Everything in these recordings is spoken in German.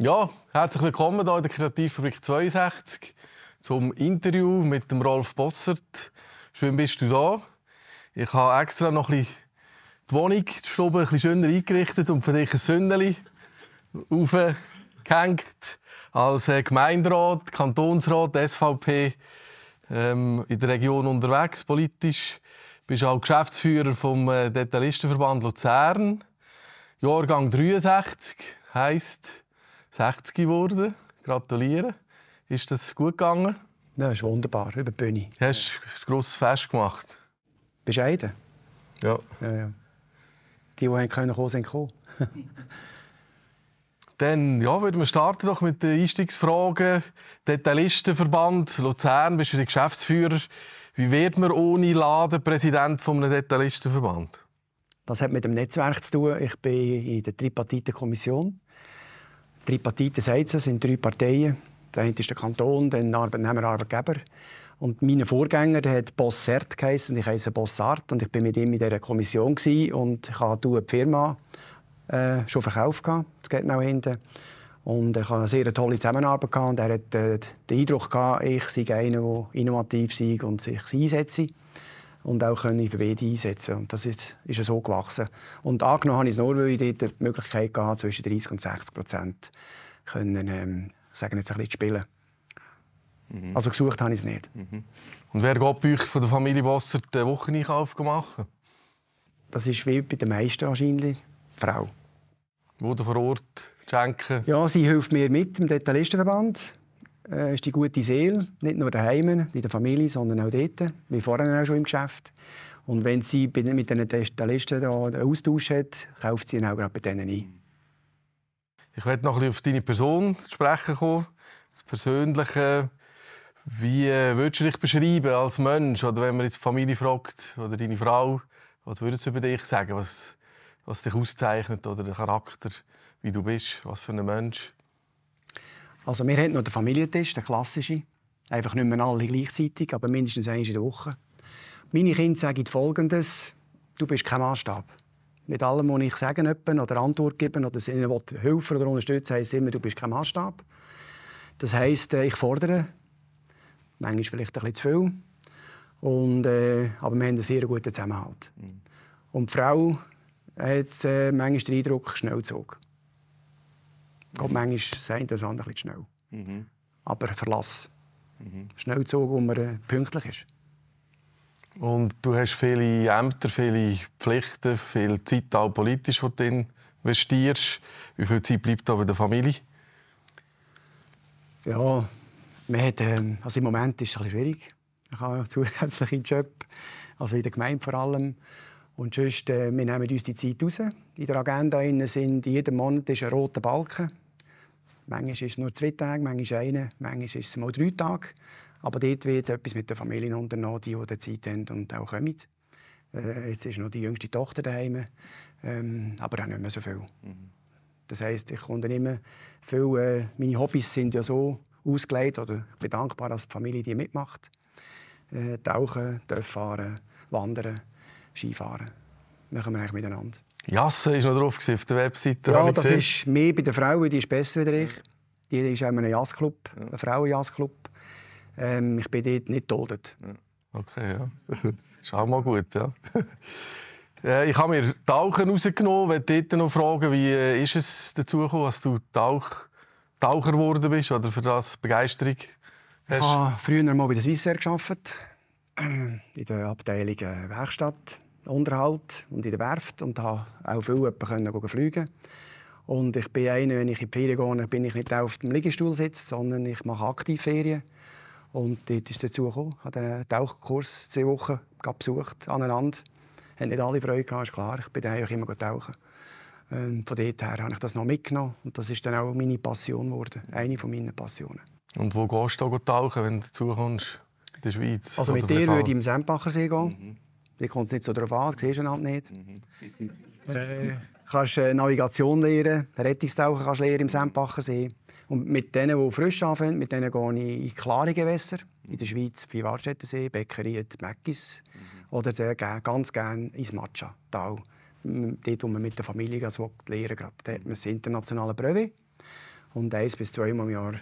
Ja, herzlich willkommen hier in der Kreativfabrik 62 zum Interview mit dem Rolf Bossert. Schön bist du da. Ich habe extra noch ein die Wohnung, die Stube, ein bisschen schöner eingerichtet und für dich ein Sündeli aufgehängt. Als äh, Gemeinderat, Kantonsrat, SVP ähm, in der Region unterwegs, politisch. Du bist auch Geschäftsführer vom äh, Detailistenverband Luzern. Jahrgang 63 heisst, 60 geworden. Gratulieren. Ist das gut gegangen? Ja, ist wunderbar, über die Bühne. Hast du ein grosses Fest gemacht? Bescheiden. Ja. ja, ja. Die, die können kommen, sind gekommen. Dann ja, würden wir starten doch mit den Einstiegsfragen. Detailistenverband Luzern, bist du der Geschäftsführer. Wie wird man ohne Laden Präsident eines Detailistenverband? Das hat mit dem Netzwerk zu tun. Ich bin in der Tripartiten Kommission. Tripartite sagt es, sind drei Parteien. Der eine ist der Kanton, dann Arbeitnehmer, Arbeitgeber. Und mein Vorgänger der hat Bossert geheißen, ich heiße Bossart und ich bin mit ihm in dieser Kommission gewesen, und ich hatte die Firma äh, schon verkauft gehabt, das geht noch hinten. Und ich hatte eine sehr tolle Zusammenarbeit gehabt, und er hat äh, den Eindruck gehabt, ich sei einer, der innovativ sei und sich einsetze und auch können für WD einsetzen Und das ist, ist so gewachsen. Und angenommen habe ich es nur, weil ich dort die Möglichkeit hatte, zwischen 30 und 60 Prozent können, ähm, sagen jetzt ein bisschen zu spielen. Mhm. Also gesucht habe ich es nicht. Mhm. Und wer geht bei euch von der Familie Bosser den Wocheneinkauf machen? Das ist wie bei den meisten wahrscheinlich die Frau. Wo vor Ort schenken? Ja, sie hilft mir mit im Detailistenverband äh, ist die gute Seele, nicht nur daheim, in der Familie, sondern auch dort, wie vorher auch schon im Geschäft. Und wenn sie mit diesen Testalisten da einen Austausch hat, kauft sie ihn auch gerade bei denen ein. Ich werde noch ein bisschen auf deine Person zu sprechen kommen, das Persönliche. Wie äh, würdest du dich beschreiben als Mensch? Oder wenn man jetzt die Familie fragt oder deine Frau, was würdest du über dich sagen? Was, was dich auszeichnet oder den Charakter, wie du bist, was für ein Mensch? Also wir haben noch den Familientisch, den klassischen. Einfach nicht mehr alle gleichzeitig, aber mindestens eins in der Woche. Meine Kinder sagen Folgendes. Du bist kein Maßstab. Mit allem, was ich sage oder Antwort geben oder ihnen helfen oder unterstützen, heisst immer, du bist kein Maßstab. Das heisst, äh, ich fordere. Manchmal vielleicht ein bisschen zu viel. Und, äh, aber wir haben einen sehr guten Zusammenhalt. Mhm. Und die Frau hat äh, manchmal den Eindruck, schnell zog. Geht manchmal sein, das andere etwas bisschen schnell. Mhm. Aber Verlass. Mhm. Schnellzug, wo man äh, pünktlich ist. Und du hast viele Ämter, viele Pflichten, viel Zeit auch politisch, die du investierst. Wie viel Zeit bleibt da bei der Familie? Ja, man hat, ähm, also im Moment ist es ein bisschen schwierig. Ich habe einen zusätzlichen Job, also in der Gemeinde vor allem. Und sonst, äh, wir nehmen uns die Zeit raus. In der Agenda sind in Monat ist ein roter Balken. Manchmal ist es nur zwei Tage, manchmal einen, manchmal ist es mal drei Tage. Aber dort wird etwas mit der Familie unternommen, die, die Zeit haben und auch kommen. Äh, jetzt ist noch die jüngste Tochter daheim, ähm, aber auch nicht mehr so viel. Mhm. Das heisst, ich konnte immer viel, äh, meine Hobbys sind ja so ausgelegt oder ich bin dankbar, dass die Familie die mitmacht. Äh, tauchen, Dörf fahren, wandern, Skifahren. Machen wir eigentlich miteinander. Jassen ist noch drauf auf der Webseite. Ja, das ist mehr bei der Frau, die ist besser als ich. Die ist in einem Jazzclub, ja. einem Frauenjazzclub. Ähm, ich bin dort nicht geduldet. Okay, ja. Ist auch mal gut, ja. Äh, ich habe mir Tauchen rausgenommen. Ich wollte dort noch fragen, wie äh, ist es dazu gekommen, dass du Tauch, Taucher geworden bist oder für das Begeisterung hast? Ich habe früher mal bei der Swissair gearbeitet, in der Abteilung äh, Werkstatt. Unterhalt und in der Werft und habe auch viel können fliegen. Und ich bin einer, wenn ich in die Ferien gehe, bin ich nicht auf dem Liegestuhl sitzt, sondern ich mache aktiv Ferien. Und dort ist dazu gekommen. Ich habe einen Tauchkurs zwei Wochen besucht, aneinander. Hat nicht alle Freude gehabt, ist klar. Ich bin dann eigentlich immer tauchen. Ähm, von dort her habe ich das noch mitgenommen. Und das ist dann auch meine Passion geworden. Eine von meinen Passionen. Und wo gehst du tauchen, wenn du dazu kommst? In der Schweiz? Also mit dir würde ich im See gehen. Mhm. Dir kommt es nicht so darauf an, du siehst ihn halt nicht. Mhm. äh, kannst äh, Navigation lernen, Rettungstauchen kannst lernen im Sempachersee. Und mit denen, die frisch anfangen, mit denen gehe ich in klare Gewässer. In der Schweiz, Vivarstettensee, Bäckerei, die Mäckis. Mhm. Oder ganz gerne ins Matcha-Tal. Dort, wo man mit der Familie das lernen gerade. Dort hat man das internationale Prüfe. Und eins bis zweimal im Jahr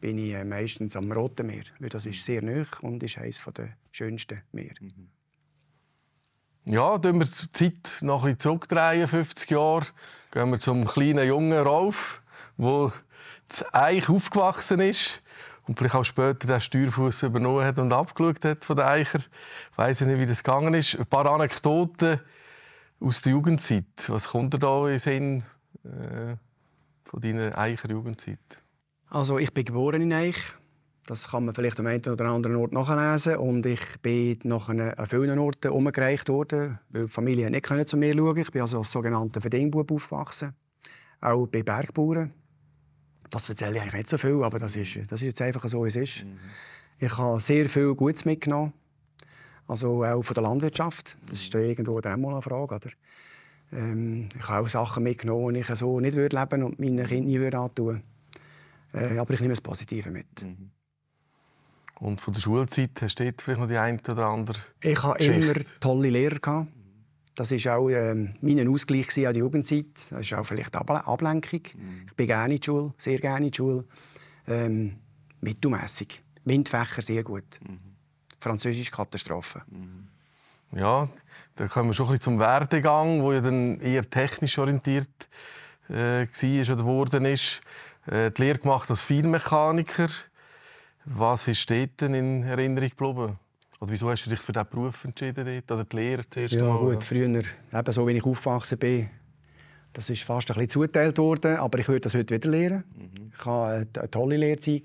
bin ich äh, meistens am Roten Meer, weil das ist mhm. sehr nöch und ist eines der schönsten Meer. Mhm. Ja, drehen wir die Zeit noch ein bisschen zurückdrehen, 50 Jahre. Gehen wir zum kleinen jungen Rolf, der zu Eich aufgewachsen ist und vielleicht auch später den Steuerfuß übernommen hat und abgeschaut hat von den Eicher. Ich weiss nicht, wie das gegangen ist. Ein paar Anekdoten aus der Jugendzeit. Was kommt dir da in den Sinn äh, von deiner Eicher Jugendzeit? Also ich bin geboren in Eich, das kann man vielleicht am einen oder anderen Ort nachlesen. Und ich bin nach an vielen Orten umgereicht worden, weil die Familie nicht können zu mir schauen Ich bin also als sogenannter Verdingbub aufgewachsen. Auch bei Bergbauern. Das erzähle ich eigentlich nicht so viel, aber das ist, das ist jetzt einfach so, wie es ist. Mhm. Ich habe sehr viel Gutes mitgenommen. Also auch von der Landwirtschaft. Das ist mhm. irgendwo dann mal eine Frage. Oder? Ähm, ich habe auch Sachen mitgenommen, die ich so nicht leben würde und meinen Kindern nicht antun würde. Äh, aber ich nehme das Positive mit. Mhm. Und von der Schulzeit hast du vielleicht noch die eine oder andere Ich hatte immer tolle Lehrer. Gehabt. Das war auch ähm, mein Ausgleich an die Jugendzeit. Das ist auch vielleicht Ablenkung. Mhm. Ich bin gerne in die Schule, sehr gerne in die Schule. Ähm, mittelmässig. Windfächer sehr gut. Mhm. Französisch Katastrophe. Mhm. Ja, da kommen wir schon ein bisschen zum Werdegang, wo ja dann eher technisch orientiert äh, war oder worden ist. Äh, die Lehre gemacht als Filmmechaniker. Was ist dort in Erinnerung geblieben? Oder wieso hast du dich für diesen Beruf entschieden dort? Oder die Lehre zuerst Ja gut, früher, eben so wie ich aufgewachsen bin, das ist fast ein bisschen zuteilt worden, aber ich würde das heute wieder lernen. Mhm. Ich hatte eine tolle Lehrzeit.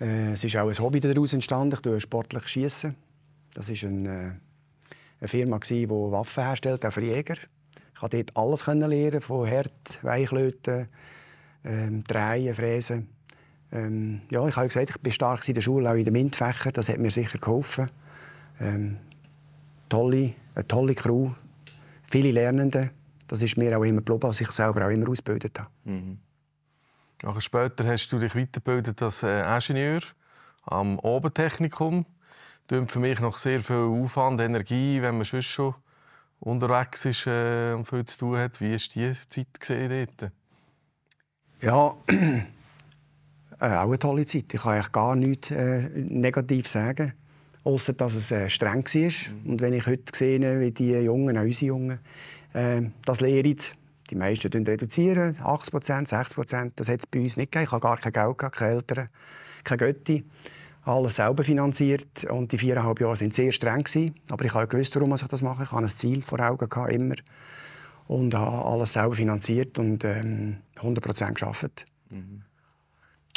Äh, es ist auch ein Hobby daraus entstanden. Ich tue sportlich schießen. Das war eine, äh, eine Firma, die Waffen herstellt, auch für Jäger. Ich konnte dort alles lernen, von Herd, Weichlöten, ähm, Drehen, Fräsen. Ähm, ja, ich habe gesagt, ich bin stark in der Schule, auch in den MINT-Fächern. Das hat mir sicher geholfen. Ähm, tolle, eine tolle Crew, viele Lernende. Das ist mir auch immer geblieben, was ich selber auch immer ausgebildet habe. Mhm. später hast du dich weitergebildet als äh, Ingenieur am Obentechnikum. Das klingt für mich noch sehr viel Aufwand, Energie, wenn man sonst schon unterwegs ist äh, und viel zu tun hat. Wie war die Zeit dort? Ja, äh, auch eine tolle Zeit. Ich kann eigentlich gar nichts äh, negativ sagen, außer dass es äh, streng war. Mhm. Und wenn ich heute sehe, wie die Jungen, auch unsere Jungen, äh, das lehren, die meisten reduzieren, 80 60 das hat es bei uns nicht gegeben. Ich habe gar kein Geld, gehabt, keine Eltern, keine Götti. Alles selber finanziert und die viereinhalb Jahre waren sehr streng. Gewesen. Aber ich habe gewusst, warum ich das mache. Ich hatte ein Ziel vor Augen, gehabt, immer. Und habe alles selber finanziert und ähm, 100 gearbeitet. Mhm.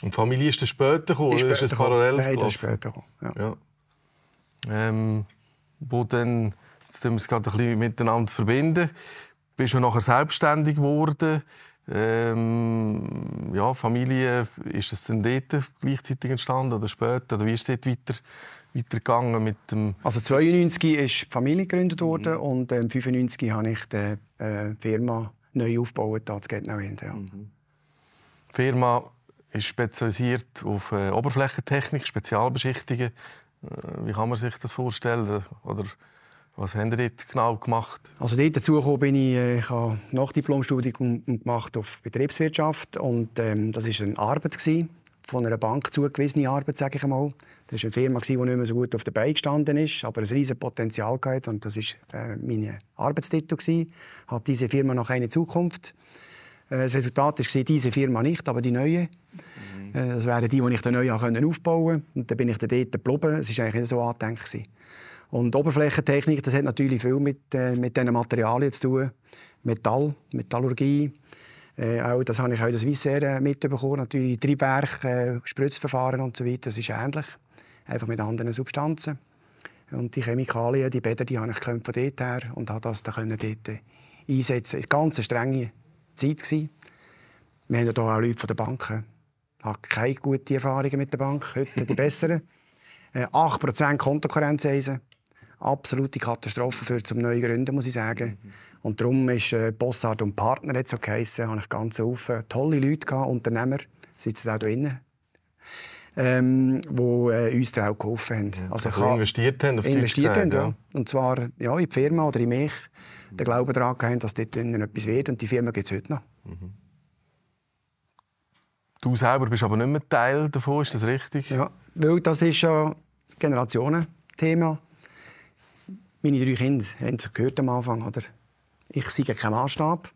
Und Familie ist dann später gekommen? Ist später ist es parallel Nein, das ist später gekommen. Ja. ja. Ähm, wo dann, jetzt müssen wir es gerade ein bisschen miteinander verbinden, Du bist du nachher selbstständig geworden. Ähm, ja, Familie, ist es dann dort gleichzeitig entstanden oder später? Oder wie ist es dort weiter, weitergegangen mit dem... Also 92 ist die Familie gegründet mhm. worden und 1995 ähm, 95 habe ich die äh, Firma neu aufgebaut, da zu Gatnow ja. mhm. Firma ist spezialisiert auf äh, Oberflächentechnik, Spezialbeschichtungen. Äh, wie kann man sich das vorstellen? Oder was haben Sie dort genau gemacht? Also dort dazu bin ich, äh, ich habe Nachdiplomstudium gemacht auf Betriebswirtschaft und ähm, das ist eine Arbeit gewesen, von einer Bank zugewiesene Arbeit, sage ich einmal. Das war eine Firma, die nicht mehr so gut auf der Beine gestanden ist, aber ein riesiges Potenzial hatte und das war äh, mein Arbeitstitel. Gewesen. Hat diese Firma noch eine Zukunft? Äh, das Resultat war diese Firma nicht, aber die neue. Mhm. Äh, das wären die, die ich dann neu aufbauen konnte. Und dann bin ich dort geblieben. Es war eigentlich nicht so angedenkt. Und Oberflächentechnik, das hat natürlich viel mit, äh, mit diesen Materialien zu tun. Metall, Metallurgie. Äh, auch, das habe ich auch das Weissere äh, mitbekommen. Natürlich Triebwerk, äh, Spritzverfahren und so weiter. Das ist ähnlich. Einfach mit anderen Substanzen. Und die Chemikalien, die Bäder, die habe ich von dort her und habe das dann dort äh, einsetzen. Es war eine ganz strenge Zeit. Wir haben ja hier auch Leute von den Banken habe keine guten Erfahrungen mit der Bank, heute die besseren. 8% äh, Kontokorrenz eisen. Absolute Katastrophe für zum neuen Gründen, muss ich sagen. Mhm. Und darum ist äh, Bossard und Partner jetzt so geheissen, habe ich ganz offen tolle Leute gehabt, Unternehmer, sitzen auch da drinnen ähm, wo äh, uns da auch geholfen haben. Also, also investiert haben auf investiert haben, ja. Und zwar ja, in die Firma oder in mich. Mhm. Den Glauben daran haben, dass dort etwas wird und die Firma gibt es heute noch. Mhm. Du selber bist aber nicht mehr Teil davon, ist das richtig? Ja, weil das ist ja Generationenthema. Meine drei Kinder haben es gehört am Anfang, gehört. Ich sage keinen Maßstab.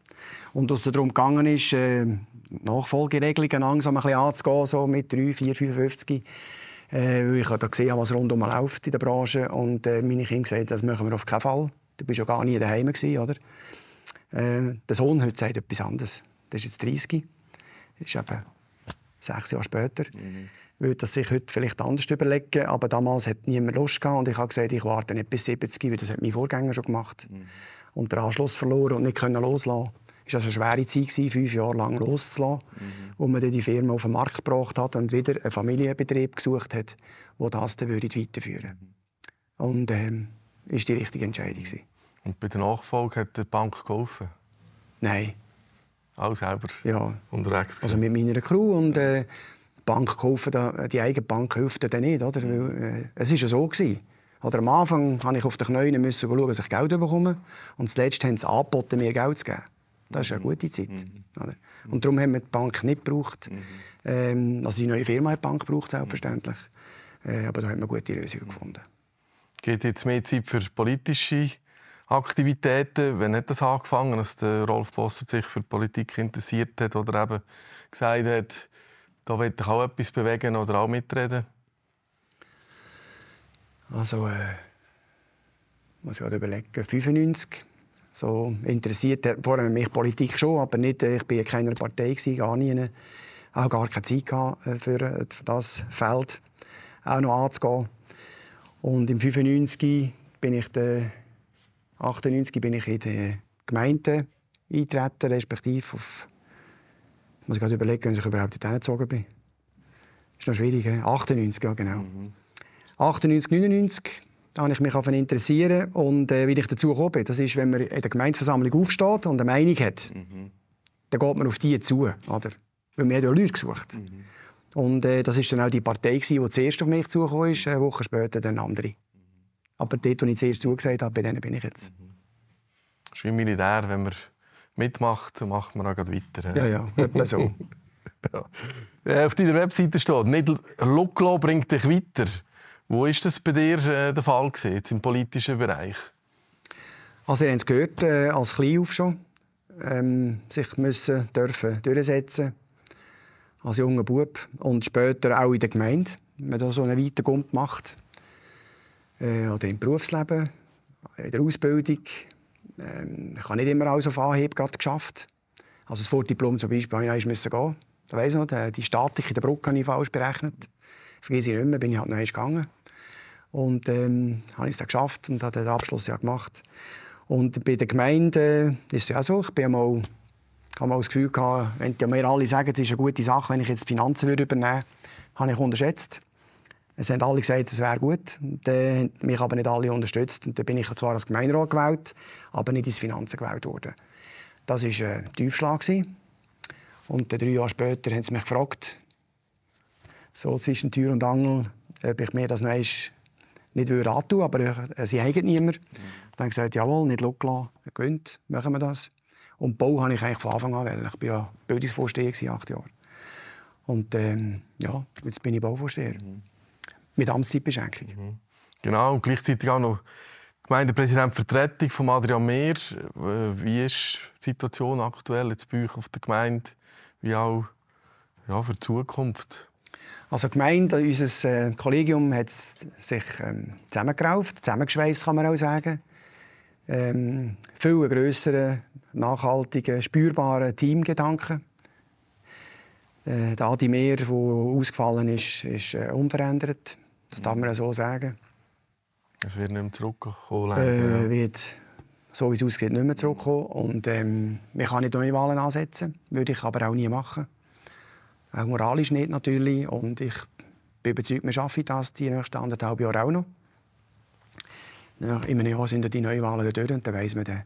Und dass es darum gegangen ist, äh, Nachfolgeregelungen langsam ein bisschen anzugehen, so mit 3, 4, 55. Äh, weil ich habe gesehen was rundum läuft in der Branche. Und äh, meine Kinder gesagt, das machen wir auf keinen Fall. Du warst ja gar nie daheim gewesen, oder? Äh, der Sohn heute sagt etwas anderes. Der ist jetzt 30. Das ist eben sechs Jahre später. Mhm. Würde das sich heute vielleicht anders überlegen, aber damals hat niemand Lust gehabt und ich habe gesagt, ich warte nicht bis 70, weil das hat mein Vorgänger schon gemacht. Mhm. Und den Anschluss verloren und nicht können loslassen. Es war also eine schwere Zeit, gewesen, fünf Jahre lang loszulassen, mhm. wo man dann die Firma auf den Markt gebracht hat und wieder einen Familienbetrieb gesucht hat, der das dann würde weiterführen würde. Mhm. Und ähm, das war die richtige Entscheidung. Mhm. Und bei der Nachfolge hat die Bank geholfen? Nein auch selber ja. unterwegs. Also mit meiner Crew und äh, die Bank kaufen, äh, die eigene Bank hilft dann nicht, oder? Weil, äh, es war ja so gewesen. Oder am Anfang musste ich auf den Knien müssen schauen, dass ich Geld bekomme. Und zuletzt haben sie angeboten, mir Geld zu geben. Das ist eine mhm. gute Zeit. Mhm. Oder? Und darum haben wir die Bank nicht gebraucht. Mhm. Ähm, also die neue Firma hat die Bank gebraucht, selbstverständlich. Äh, aber da haben wir gute Lösungen gefunden. Geht jetzt mehr Zeit für politische Aktivitäten. Wann hat das angefangen, dass der Rolf Bossert sich für die Politik interessiert hat oder eben gesagt hat, da will ich auch etwas bewegen oder auch mitreden? Also, äh, muss ich gerade überlegen, 95. So interessiert vor allem mich Politik schon, aber nicht, äh, ich war in keiner Partei, gewesen, gar nie, auch gar keine Zeit äh, für, äh, für das Feld auch noch anzugehen. Und im 95 bin ich der 1998 bin ich in die Gemeinde eingetreten, respektive auf... Ich muss gerade überlegen, ob ich überhaupt dorthin gezogen bin. Das Ist noch schwierig, he? 98, ja genau. Mhm. 1999 habe ich mich interessieren und äh, wie ich dazu gekommen bin. Das ist, wenn man in der Gemeindeversammlung aufsteht und eine Meinung hat, mhm. dann geht man auf die zu, oder? Weil wir ja Leute gesucht. Mhm. Und äh, das war dann auch die Partei, gewesen, die zuerst auf mich zugekommen ist, eine Woche später dann andere. Aber dort, wo ich zuerst zugesagt habe, bei denen bin ich jetzt. Das mhm. ist wie Militär, wenn man mitmacht, macht man auch weiter. Ja, ja, etwa so. ja. Äh, auf deiner Webseite steht, nicht Luklo bringt dich weiter. Wo ist das bei dir äh, der Fall gewesen, jetzt im politischen Bereich? Also ihr habt es gehört, äh, als Kleinauf schon, ähm, sich müssen dürfen durchsetzen als junger Bub und später auch in der Gemeinde, wenn man da so einen weiten Gump macht äh, oder im Berufsleben, in der Ausbildung. Ähm, ich habe nicht immer alles auf Anhieb gerade geschafft. Also das Vordiplom zum Beispiel, ich musste gehen. Da weiss ich noch, die Statik in der Brücke habe ich falsch berechnet. Vergesse ich nicht mehr, bin ich halt noch gegangen. Und ähm, habe es dann geschafft und habe den Abschluss ja gemacht. Und bei der Gemeinde ist es ja so, ich bin mal, habe mal das Gefühl gehabt, wenn mir alle sagen, es ist eine gute Sache, wenn ich jetzt die Finanzen würde übernehmen würde, habe ich unterschätzt. Es haben alle gesagt, es wäre gut. Dann haben mich aber nicht alle unterstützt. Und dann bin ich zwar als Gemeinderat gewählt, aber nicht ins Finanzen gewählt worden. Das war äh, ein Tiefschlag. Und drei Jahre später haben sie mich gefragt, so zwischen Tür und Angel, ob ich mir das noch nicht würde antun aber äh, sie haben niemand. Mhm. Dann habe ich gesagt, jawohl, nicht schauen gewinnt, machen wir das. Und Bau habe ich eigentlich von Anfang an, weil ich bin ja Bildungsvorsteher acht Jahre. Und ähm, ja, jetzt bin ich Bauvorsteher. Mhm mit Amtszeitbeschränkung. Mhm. Genau, und gleichzeitig auch noch Gemeindepräsident von Adrian Mehr. Äh, wie ist die Situation aktuell jetzt bei euch auf der Gemeinde, wie auch ja, für die Zukunft? Also die Gemeinde, unser äh, Kollegium hat sich ähm, zusammengerauft, zusammengeschweißt kann man auch sagen. Ähm, viel grösseren, nachhaltigen, spürbaren Teamgedanken. Äh, der Adi Mehr, der ausgefallen ist, ist äh, unverändert. Das darf man ja so sagen. Es wird nicht mehr zurückkommen. Äh, wird, so wie es aussieht, nicht mehr zurückkommen. Und ähm, man kann nicht neue Wahlen ansetzen, würde ich aber auch nie machen. Auch moralisch nicht natürlich. Und ich bin überzeugt, wir schaffen das die nächsten anderthalb Jahre auch noch. Nach einem Jahr sind die neuen Wahlen dort und dann weiss man dann.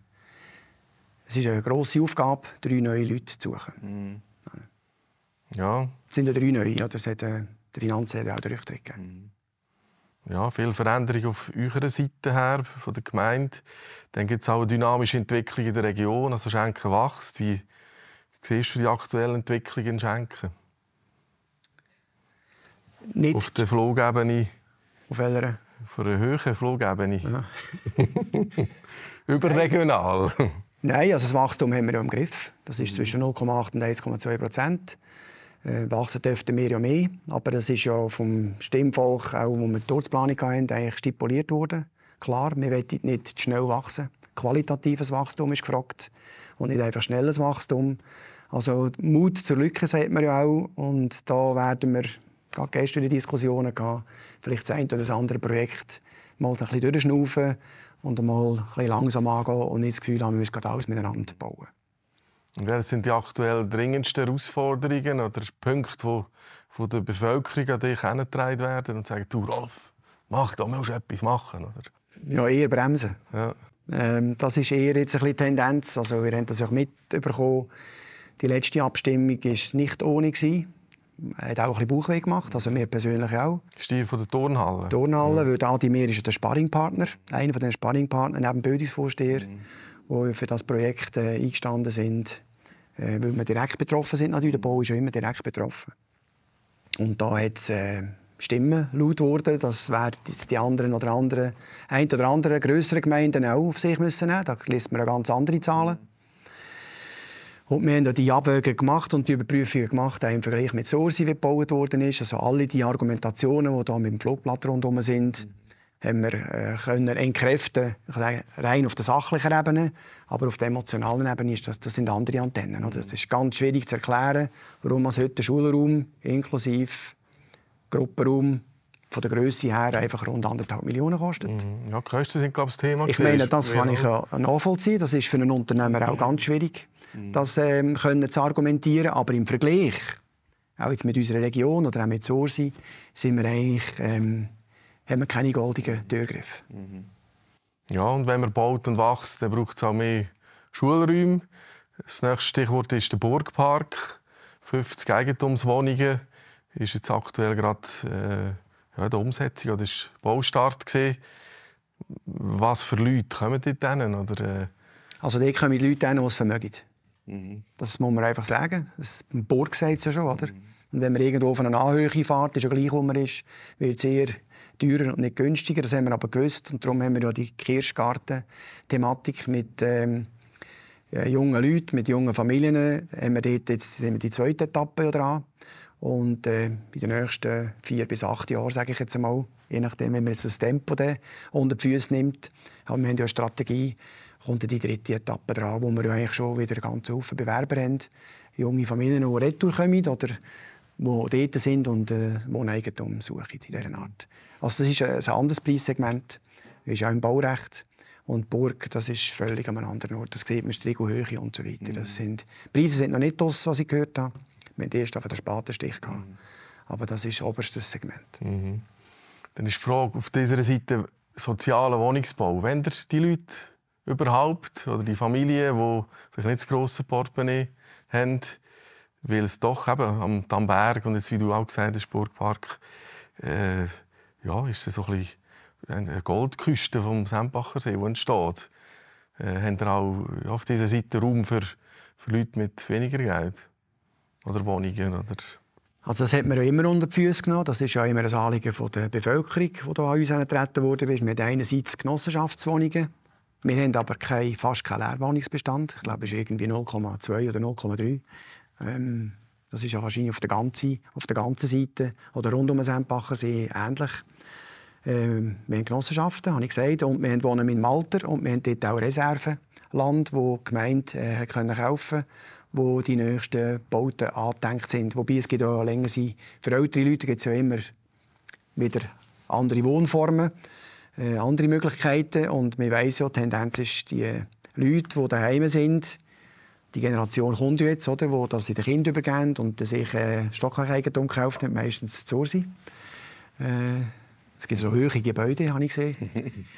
Es ist eine grosse Aufgabe, drei neue Leute zu suchen. Mm. Ja. Es sind ja drei neue, ja, das hat äh, der Finanzrede auch durchgedrückt. Mm ja, viel Veränderung auf eurer Seite her, von der Gemeinde. Dann gibt es auch eine dynamische Entwicklung in der Region, also Schenken wächst. Wie siehst du die aktuelle Entwicklung in Schenken? Nicht auf der Flugebene. Auf welcher? Von der höheren Flugebene. Ah. Überregional. Nein, also das Wachstum haben wir ja im Griff. Das ist zwischen 0,8 und 1,2 Prozent. Äh, wachsen dürften wir ja mehr. Aber das ist ja vom Stimmvolk, auch wo wir die Ortsplanung hatten, eigentlich stipuliert worden. Klar, wir wollen nicht schnell wachsen. Qualitatives Wachstum ist gefragt und nicht einfach schnelles Wachstum. Also Mut zur Lücke sagt man ja auch und da werden wir gerade gestern die Diskussionen gehabt, vielleicht das eine oder das andere Projekt mal ein bisschen durchschnaufen und mal ein bisschen langsam angehen und nicht das Gefühl haben, wir müssen gerade alles miteinander bauen. Und wer sind die aktuell dringendsten Herausforderungen oder Punkte, die von der Bevölkerung an dich herangetragen werden und sagen, du Rolf, mach da, musst du etwas machen? Oder? Ja, eher bremsen. Ja. Ähm, das ist eher jetzt ein bisschen Tendenz. Also wir haben das auch mitbekommen. Die letzte Abstimmung war nicht ohne. Gewesen. Hat auch ein bisschen Bauchweh gemacht, also mir persönlich auch. Ist die von der Turnhalle. Turnhalle, ja. Mhm. weil Adimir ist der Sparringpartner, einer von den Sparringpartnern neben Bödisvorsteher. Mhm die für das Projekt äh, eingestanden sind, äh, weil wir direkt betroffen sind. Natürlich, der Bau ist ja immer direkt betroffen. Und da hat es äh, Stimmen laut geworden, dass jetzt die anderen oder andere, ein oder andere größere Gemeinden auch auf sich müssen nehmen. Da liest man ganz andere Zahlen. Und wir haben ja die Abwägungen gemacht und die Überprüfungen gemacht, auch im Vergleich mit Sursi, wie gebaut worden ist. Also alle die Argumentationen, die da mit dem Flugblatt rundherum sind, haben wir äh, können entkräften rein auf der sachlichen Ebene, aber auf der emotionalen Ebene ist das, das sind andere Antennen. Oder? Das ist ganz schwierig zu erklären, warum man heute den Schulraum inklusive Gruppenraum von der Größe her einfach rund anderthalb Millionen kostet. Mhm. Ja, Kosten sind glaube ich das Thema. Ich meine, das kann ich ja nachvollziehen. Das ist für einen Unternehmer auch ganz schwierig, mhm. das ähm, können zu argumentieren. Aber im Vergleich, auch jetzt mit unserer Region oder auch mit Sorsi, sind wir eigentlich ähm, haben wir keine goldigen Türgriffe. Mhm. Ja, und wenn man baut und wächst, dann braucht es auch mehr Schulräume. Das nächste Stichwort ist der Burgpark. 50 Eigentumswohnungen ist jetzt aktuell gerade äh, ja, der Umsetzung, oder ist Baustart gesehen. Was für Leute kommen dort hin? Oder, äh? Also dort kommen Leute hin, die es vermögen. Mhm. Das muss man einfach sagen. Das Burg sagt es ja schon, oder? Mhm. Und wenn man irgendwo auf einer Anhöhe fährt, ist ja gleich, wo man ist, wird es eher teurer und nicht günstiger. Das haben wir aber gewusst. Und darum haben wir ja die Kirschgarten-Thematik mit ähm, äh, jungen Leuten, mit jungen Familien. Haben wir dort, jetzt sind wir die zweite Etappe dran. Und äh, in den nächsten vier bis acht Jahren, sage ich jetzt einmal, je nachdem, wenn man das Tempo unter die Füße nimmt, haben wir haben ja eine Strategie, kommt die dritte Etappe dran, wo wir ja eigentlich schon wieder ganz viele Bewerber haben. Junge Familien, die retour kommen oder die dort sind und äh, Wohneigentum suchen in dieser Art. Also das ist äh, ein anderes Preissegment, das ist auch im Baurecht. Und die Burg, das ist völlig an einem anderen Ort. Das sieht man, Striegelhöhe und so weiter. Das mhm. sind, Preise sind noch nicht das, was ich gehört habe. Wir hatten erst auf den Spatenstich. Gehabt. Mhm. Aber das ist das oberste Segment. Mhm. Dann ist die Frage auf dieser Seite sozialer Wohnungsbau. Wenn die Leute überhaupt oder die Familien, die vielleicht nicht das grosse Portemonnaie haben, weil es doch eben am, am Berg und jetzt, wie du auch gesagt hast, Burgpark, äh, ja, ist es so ein eine Goldküste vom See, die entsteht. Äh, haben wir auch auf dieser Seite Raum für, für Leute mit weniger Geld oder Wohnungen oder also das hat man ja immer unter die Füße genommen. Das ist ja immer ein Anliegen von der Bevölkerung, die da an uns herangetreten wurde. Wir haben einerseits Genossenschaftswohnungen, wir haben aber kein, fast keinen Leerwohnungsbestand. Ich glaube, es ist irgendwie 0,2 oder 0,3 ähm, das ist ja wahrscheinlich auf der ganzen, auf der ganzen Seite oder rund um den Sandbacher See ähnlich. Ähm, wir haben Genossenschaften, habe ich gesagt, und wir wohnen in Malter und wir haben dort auch Reserveland, wo die Gemeinde äh, können kaufen wo die nächsten Bauten angedenkt sind. Wobei es gibt auch länger sein. Für ältere Leute gibt es ja immer wieder andere Wohnformen, äh, andere Möglichkeiten und wir wissen ja, die Tendenz ist, die Leute, die daheim sind, die Generation kommt jetzt, oder, wo das in den Kindern übergeben und sich äh, Stockwerkeigentum kauft, hat meistens zu Ursi. Äh, es gibt so hohe Gebäude, habe ich gesehen.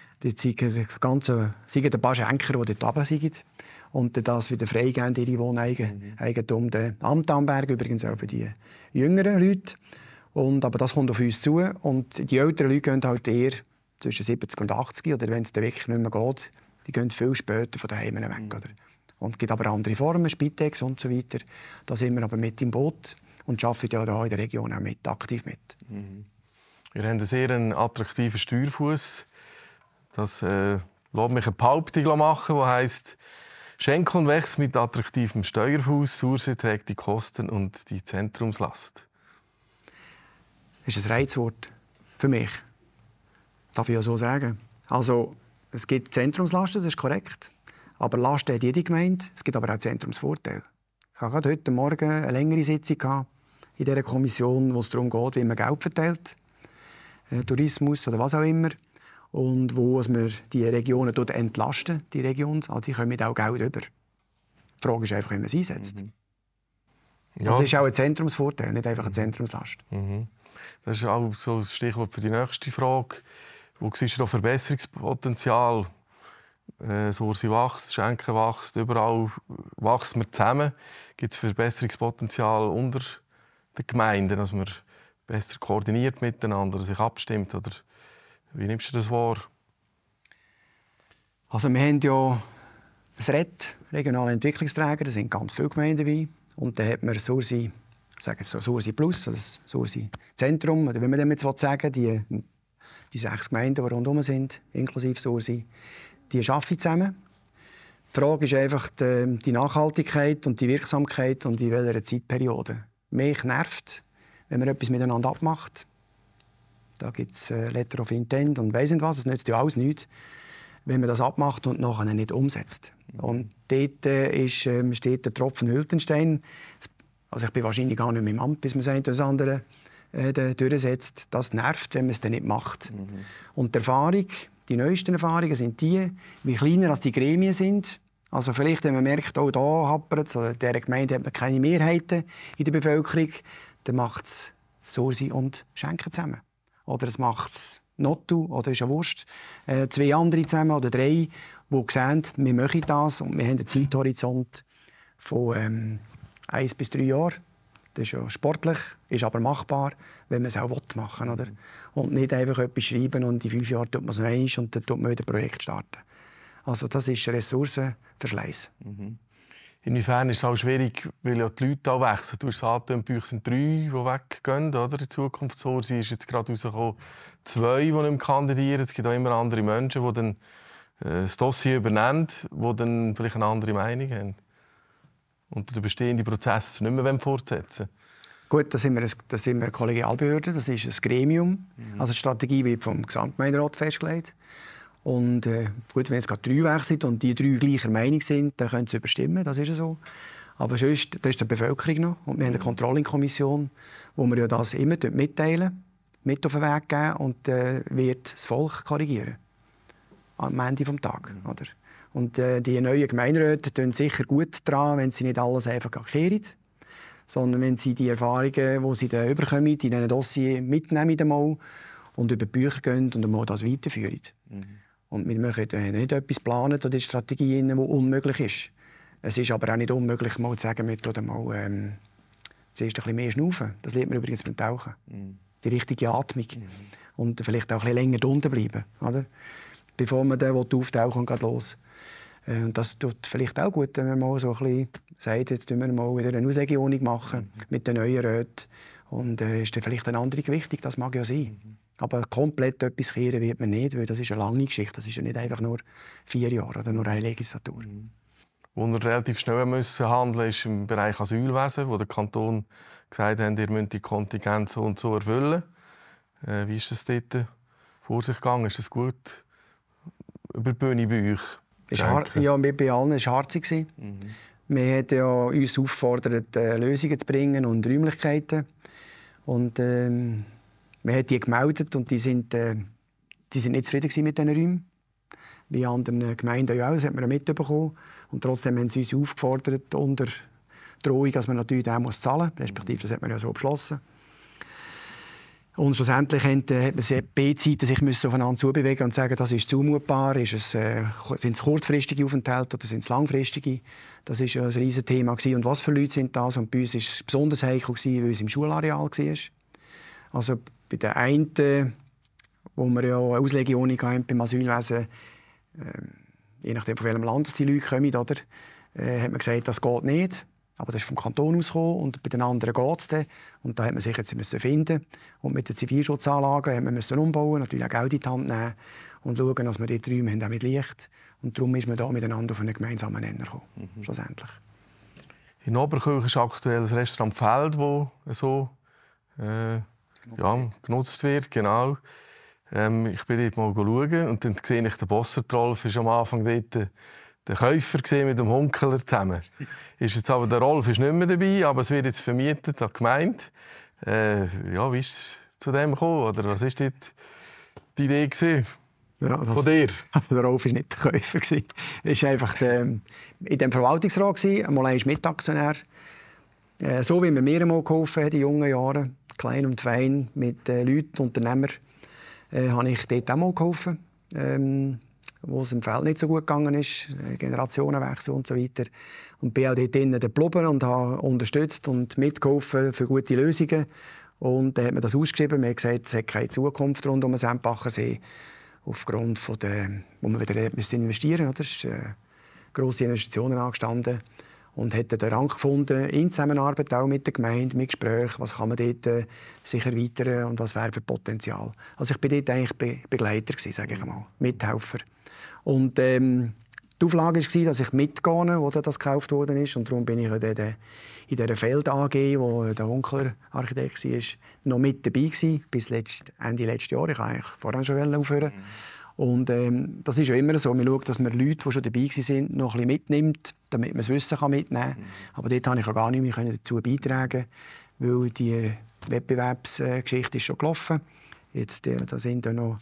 dort sind, ganze, äh, ein paar Schenker, die dort oben sind. Und das wieder freigeben, ihre Wohneigentum. Mhm. Der Amt Amberg übrigens auch für die jüngeren Leute. Und, aber das kommt auf uns zu. Und die älteren Leute gehen halt eher zwischen 70 und 80 oder wenn es dann wirklich nicht mehr geht, die gehen viel später von daheim weg. Mhm. Oder? Und es gibt aber andere Formen, Spitex und so weiter. Da sind wir aber mit im Boot und arbeiten ja hier in der Region auch mit, aktiv mit. Mhm. Wir haben einen sehr attraktiven Steuerfuß. Das äh, lässt mich eine Behauptung machen, die heisst, Schenkon wächst mit attraktivem Steuerfuß, Source trägt die Kosten und die Zentrumslast. Das ist ein Reizwort für mich. Darf ich ja so sagen. Also, es gibt Zentrumslasten, das ist korrekt. Aber Last hat jede Gemeinde. Es gibt aber auch Zentrumsvorteile. Ich habe gerade heute Morgen eine längere Sitzung in dieser Kommission, wo es darum geht, wie man Geld verteilt. Äh, Tourismus oder was auch immer. Und wo man die Regionen entlasten, die Regionen, also die kommen auch Geld über. Die Frage ist einfach, wie man es einsetzt. Mhm. Also, ja. Das ist auch ein Zentrumsvorteil, nicht einfach eine mhm. Zentrumslast. Mhm. Das ist auch so das Stichwort für die nächste Frage. Wo siehst du da Verbesserungspotenzial? Äh, Sursi wächst, Schenken wächst, überall wachsen wir zusammen. Gibt es Verbesserungspotenzial unter den Gemeinden, dass man besser koordiniert miteinander sich abstimmt? Oder wie nimmst du das wahr? Also wir haben ja das RED, regionale Entwicklungsträger, da sind ganz viele Gemeinden dabei. Und dann hat man das sagen wir so, das Plus, also das Sursi Zentrum, oder wie man dem jetzt sagen die, die sechs Gemeinden, die rundherum sind, inklusive Sursi die arbeiten zusammen. Die Frage ist einfach die, die Nachhaltigkeit und die Wirksamkeit und in welcher Zeitperiode. Mich nervt, wenn man etwas miteinander abmacht. Da gibt es äh, Letter of Intent und weiss nicht was, es nützt ja alles nichts, wenn man das abmacht und nachher nicht umsetzt. Und dort äh, ist, äh, steht der Tropfen Hültenstein. Also ich bin wahrscheinlich gar nicht mehr im Amt, bis man sagt, das andere äh, durchsetzt. Das nervt, wenn man es dann nicht macht. Mhm. Und die Erfahrung, die neuesten Erfahrungen sind die, wie kleiner als die Gremien sind. Also vielleicht, wenn man merkt, oh, da hapert es, oder in dieser Gemeinde hat man keine Mehrheiten in der Bevölkerung, dann macht es Sursi und Schenken zusammen. Oder es macht es Notu, oder ist ja Wurst, äh, zwei andere zusammen oder drei, die sehen, wir möchten das und wir haben einen Zeithorizont von ähm, eins bis drei Jahren. Das ist ja sportlich, ist aber machbar, wenn man es auch machen will. Oder? Und nicht einfach etwas schreiben und in fünf Jahren tut man es noch einmal und dann tut man wieder ein Projekt starten. Also das ist Ressourcenverschleiß. Mhm. Inwiefern ist es auch schwierig, weil ja die Leute auch wechseln. Du hast gesagt, bei euch sind drei, die weggehen oder? in Zukunft. So, sie ist jetzt gerade rausgekommen, zwei, die nicht kandidieren. Es gibt auch immer andere Menschen, die dann äh, das Dossier übernehmen, die dann vielleicht eine andere Meinung haben und den bestehenden Prozess nicht mehr fortsetzen Gut, da sind, wir ein, sind wir eine Kollegialbehörde, das ist ein Gremium. Mhm. Also die Strategie wird vom Gesamtgemeinderat festgelegt. Und äh, gut, wenn es gerade drei weg sind und die drei gleicher Meinung sind, dann können sie überstimmen, das ist so. Aber sonst, das ist die Bevölkerung noch. Und wir haben eine Controlling-Kommission, mhm. wo wir ja das immer mitteilen, mit auf den Weg geben und äh, wird das Volk korrigieren. Am Ende vom Tag, mhm. oder? Und äh, die neuen Gemeinderäte tun sicher gut daran, wenn sie nicht alles einfach kehren, sondern wenn sie die Erfahrungen, die sie dann überkommen, in einem Dossier mitnehmen einmal und über die Bücher gehen und einmal das weiterführen. Mhm. Und wir möchten nicht etwas planen oder die Strategie, die unmöglich ist. Es ist aber auch nicht unmöglich, mal zu sagen, wir tun mal ähm, zuerst ein bisschen mehr schnaufen. Das lernt man übrigens beim Tauchen. Mhm. Die richtige Atmung. Mhm. Und vielleicht auch ein bisschen länger unten bleiben. Oder? Bevor man dann auftauchen und geht los. Äh, und das tut vielleicht auch gut, wenn man mal so ein bisschen sagt, jetzt tun wir mal wieder eine Auslegeordnung machen mhm. mit den neuen Räten. Und äh, ist dann vielleicht eine andere Gewichtung, das mag ja sein. Mhm. Aber komplett etwas kehren wird man nicht, weil das ist eine lange Geschichte. Das ist ja nicht einfach nur vier Jahre oder nur eine Legislatur. Mhm. Wo wir relativ schnell müssen handeln ist im Bereich Asylwesen, wo der Kanton gesagt hat, ihr müsst die Kontingent so und so erfüllen. Äh, wie ist das dort vor sich gegangen? Ist das gut über die Bühne bei euch? Ist hart, ja, bei allen war es hart. Mhm. Wir haben ja uns aufgefordert, äh, Lösungen zu bringen und Räumlichkeiten. Und ähm, wir haben die gemeldet und die sind, äh, die sind nicht zufrieden mit diesen Räumen. Wie anderen Gemeinden auch, das hat man mitbekommen. Und trotzdem haben sie uns aufgefordert, unter Drohung, dass man natürlich auch zahlen muss, respektive das hat man ja so beschlossen. Und schlussendlich äh, hat man sich B-Zeiten sich aufeinander zubewegen und sagen, das ist zumutbar, ist es, äh, sind es kurzfristige Aufenthalte oder sind es langfristige? Das ist ein riesen Thema gewesen. Und was für Leute sind das? Und bei uns war es besonders heikel, gewesen, weil es im Schulareal war. Also bei den einen, wo wir ja eine Auslegeordnung haben beim Asylwesen, äh, je nachdem von welchem Land die Leute kommen, oder, äh, hat man gesagt, das geht nicht. Aber das ist vom Kanton aus und bei den anderen geht es Und da hat man sich jetzt müssen finden Und mit den Zivilschutzanlagen hat man müssen umbauen, natürlich auch Geld in die Hand nehmen und schauen, dass wir die Träume haben, auch mit Licht. Und darum ist man da miteinander auf einen gemeinsamen Nenner gekommen, mhm. schlussendlich. In Oberkirch ist aktuell das Restaurant Feld, das so äh, genutzt, ja, wird. genutzt wird. Genau. Ähm, ich bin dort mal schauen und dann sehe ich, den Bossertrolf ist am Anfang dort äh, der Käufer mit dem Hunkeler zusammen. Ist jetzt aber der Rolf ist nicht mehr dabei, aber es wird jetzt vermietet an die Äh, ja, wie ist es zu dem gekommen? Oder was war die Idee gewesen? Ja, das, von dir? Also der Rolf war nicht der Käufer. Er war einfach der, in dem Verwaltungsrat, einmal ein Mitaktionär. Äh, so wie man mir einmal geholfen haben in jungen Jahren, klein und fein, mit äh, Leuten, Unternehmern, äh, habe ich dort auch mal geholfen. Ähm, wo es im Feld nicht so gut gegangen ist, äh, Generationenwechsel und so weiter. Und bin auch dort drinnen geblieben und habe unterstützt und mitgeholfen für gute Lösungen. Und dann hat man das ausgeschrieben. Man hat gesagt, es hat keine Zukunft rund um den Sempacher Aufgrund von der, wo man wieder investieren musste. Es sind äh, grosse Investitionen angestanden. Und hat den Rang gefunden, in Zusammenarbeit auch mit der Gemeinde, mit Gesprächen, was kann man dort äh, sich erweitern und was wäre für Potenzial. Also ich war dort eigentlich Begleiter, sage ich mal, Mithelfer. Und ähm, die Auflage war, dass ich mitgehe, wo das gekauft worden ist. Und darum bin ich in dieser, Feld AG, wo der Onkler Architekt war, noch mit dabei gewesen, bis letzt, Ende letzten Jahres. Ich wollte eigentlich vorher schon aufhören. Mhm. Und ähm, das ist ja immer so. Man schaut, dass man Leute, die schon dabei waren, noch ein bisschen mitnimmt, damit man das Wissen kann mitnehmen kann. Mhm. Aber dort konnte ich ja gar nicht mehr dazu beitragen, weil die Wettbewerbsgeschichte ist schon gelaufen. Jetzt äh, da sind ja noch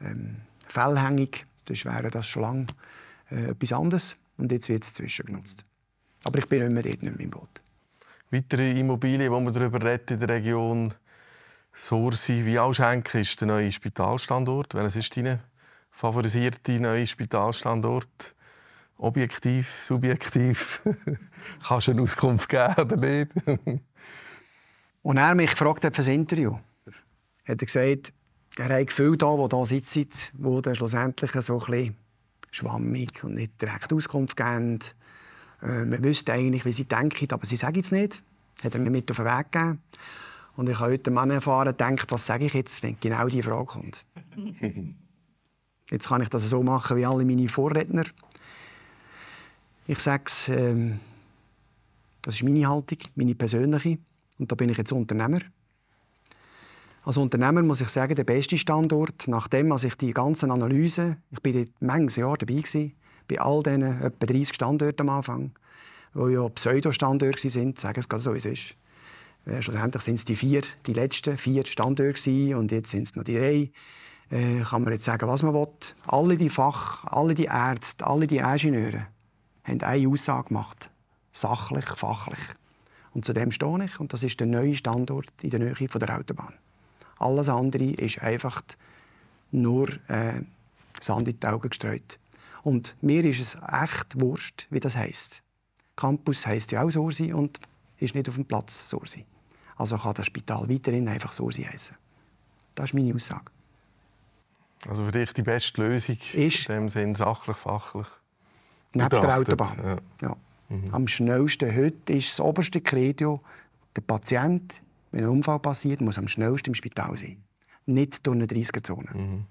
ähm, fellhängig sonst wäre das schon lange äh, etwas anderes. Und jetzt wird es zwischengenutzt. Aber ich bin nicht mehr dort, nicht mehr im Boot. Weitere Immobilien, die man darüber redet in der Region Sorsi, wie auch Auschenken, ist der neue Spitalstandort. Welches ist dein favorisierter neuer Spitalstandort? Objektiv, subjektiv? Kannst du eine Auskunft geben oder nicht? Und er mich gefragt hat für das Interview, hat er gesagt, er hat Gefühle da, die da sitzen, die dann schlussendlich so ein schwammig und nicht direkt Auskunft geben. Äh, man wüsste eigentlich, wie sie denken, aber sie sagen es nicht. Hat er mir mit auf den Weg gegeben. Und ich habe heute einen Mann erfahren, denkt, was sage ich jetzt, wenn genau die Frage kommt. jetzt kann ich das so machen wie alle meine Vorredner. Ich sage es, äh, das ist meine Haltung, meine persönliche. Und da bin ich jetzt Unternehmer. Als Unternehmer muss ich sagen, der beste Standort, nachdem als ich die ganzen Analysen, ich bin dort manches Jahr dabei gewesen, bei all diesen etwa 30 Standorten am Anfang, die ja Pseudo-Standorte sind, sagen es gerade so, wie es ist. Äh, schlussendlich sind es die vier, die letzten vier Standorte und jetzt sind es noch die drei. Äh, kann man jetzt sagen, was man will. Alle die Fach, alle die Ärzte, alle die Ingenieure haben eine Aussage gemacht. Sachlich, fachlich. Und zu dem stehe ich und das ist der neue Standort in der Nähe von der Autobahn. Alles andere ist einfach nur äh, Sand in die Augen gestreut. Und mir ist es echt wurscht, wie das heißt. Campus heißt ja auch Sorsi und ist nicht auf dem Platz Sorsi. Also kann das Spital weiterhin einfach Sorsi heißen. Das ist meine Aussage. Also für dich die beste Lösung ist in dem Sinn sachlich, fachlich. Neben der Autobahn. Ja. ja. Mhm. Am schnellsten heute ist das oberste Credo der Patient wenn ein Unfall passiert, muss am schnellsten im Spital sein. Nicht durch eine 30er-Zone. Mhm.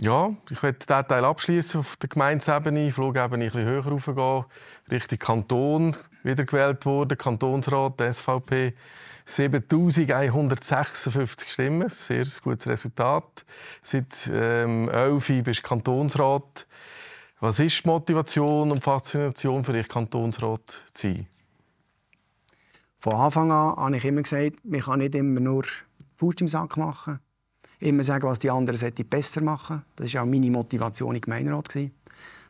Ja, ich werde diesen Teil abschließen auf der Gemeindesebene, Flugebene ein bisschen höher raufgehen, Richtung Kanton, wiedergewählt worden, Kantonsrat, der SVP, 7156 Stimmen, sehr gutes Resultat. Seit ähm, 11 bist du Kantonsrat. Was ist die Motivation und Faszination für dich, Kantonsrat zu sein? Von Anfang an habe ich immer gesagt, man kann nicht immer nur Fuß im Sack machen. Immer sagen, was die anderen hätte besser machen. Das war auch meine Motivation im Gemeinderat.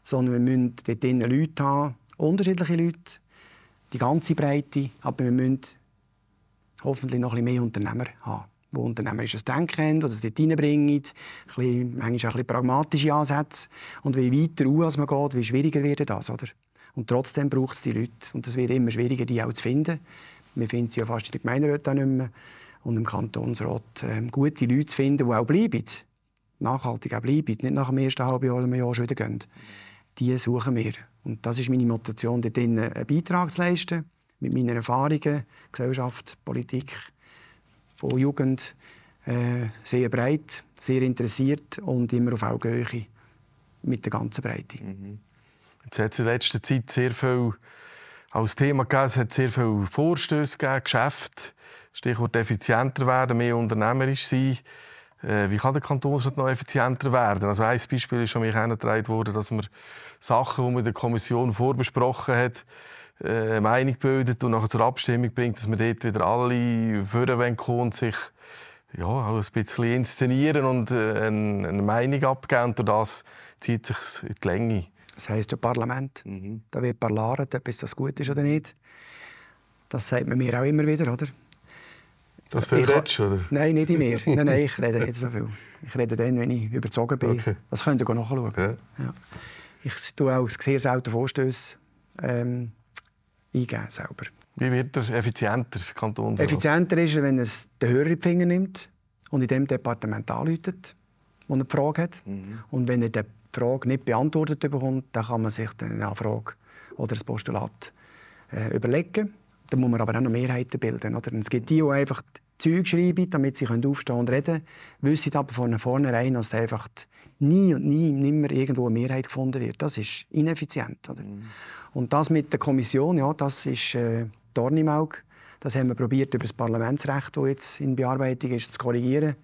Sondern wir müssen dort drinnen Leute haben, unterschiedliche Leute, die ganze Breite. Aber wir müssen hoffentlich noch ein bisschen mehr Unternehmer haben, Unternehmer ist das Denken oder es hineinbringen, manchmal auch ein bisschen pragmatische Ansätze. Und wie weiter aus man geht, wie schwieriger wird das. Oder? Und trotzdem braucht es die Leute. Und es wird immer schwieriger, die auch zu finden. Wir finden sie ja fast in den Gemeinderäten nicht mehr. Und im Kantonsrat ähm, gute Leute zu finden, die auch bleiben. Nachhaltig auch bleiben. Nicht nach dem ersten halben Jahr oder einem Jahr schon wieder gehen. Die suchen wir. Und das ist meine Motivation, dort einen Beitrag zu leisten. Mit meinen Erfahrungen, Gesellschaft, Politik, von Jugend. Äh, sehr breit, sehr interessiert und immer auf Augenhöhe mit der ganzen Breite. Mhm. Jetzt hat es in letzter Zeit sehr viel als Thema gegeben. Es hat sehr viele Vorstöße gegeben, Geschäfte. Stichwort effizienter werden, mehr unternehmerisch sein. Äh, wie kann der Kantonsrat noch effizienter werden? Also ein Beispiel ist an mich herangetragen worden, dass man Sachen, die man in der Kommission vorbesprochen hat, äh, eine Meinung bildet und nachher zur Abstimmung bringt, dass man dort wieder alle vorne kommen und sich ja, auch ein bisschen inszenieren und äh, eine Meinung abgeben. Und durch das zieht es sich in die Länge. Das heisst ja Parlament. Mhm. Da wird parlaret, ob das gut ist oder nicht. Das sagt man mir auch immer wieder, oder? Das viel ich, oder? Nein, nicht in mir. nein, nein, ich rede nicht so viel. Ich rede dann, wenn ich überzogen bin. Okay. Das könnt ihr nachschauen. Ja. Ja. Ich tue auch sehr selten Vorstöße ähm, eingeben selber. Wie wird er effizienter, Kanton? Effizienter ist er, wenn er den Hörer in die Finger nimmt und in dem Departement anläutet, wo er die Frage hat. Mhm. Und wenn er den die Frage nicht beantwortet bekommt, dann kann man sich eine Anfrage oder ein Postulat äh, überlegen. Da muss man aber auch noch Mehrheiten bilden. Oder? es gibt die, die einfach Zeug schreiben, damit sie aufstehen und reden können, wissen aber von vornherein, dass einfach nie und nie nimmer irgendwo eine Mehrheit gefunden wird. Das ist ineffizient. Oder? Mhm. Und das mit der Kommission, ja, das ist äh, Dorn im Auge. Das haben wir probiert, über das Parlamentsrecht, das jetzt in Bearbeitung ist, zu korrigieren.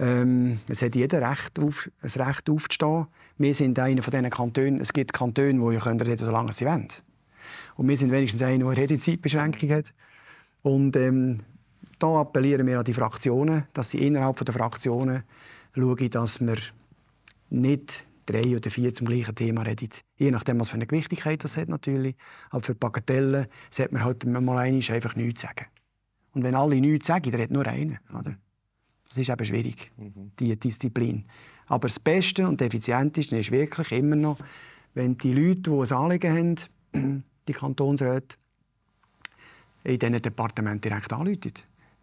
Ähm, es hat jeder Recht auf, ein Recht aufzustehen. Wir sind einer von diesen Kantonen. Es gibt Kantone, die ja reden solange sie wollen. Und wir sind wenigstens einer, der eine Redezeitbeschränkung hat. Und ähm, da appellieren wir an die Fraktionen, dass sie innerhalb der Fraktionen schauen, dass wir nicht drei oder vier zum gleichen Thema reden. Je nachdem, was für eine Gewichtigkeit das hat natürlich. Aber für Bagatellen sollte man halt mal einmal einfach nichts sagen. Und wenn alle nichts sagen, dann hat nur einer. Oder? Das ist eben schwierig, mhm. diese Disziplin. Aber das Beste und Effizienteste ist wirklich immer noch, wenn die Leute, die ein Anliegen haben, die Kantonsräte, in diesen Departement direkt anrufen.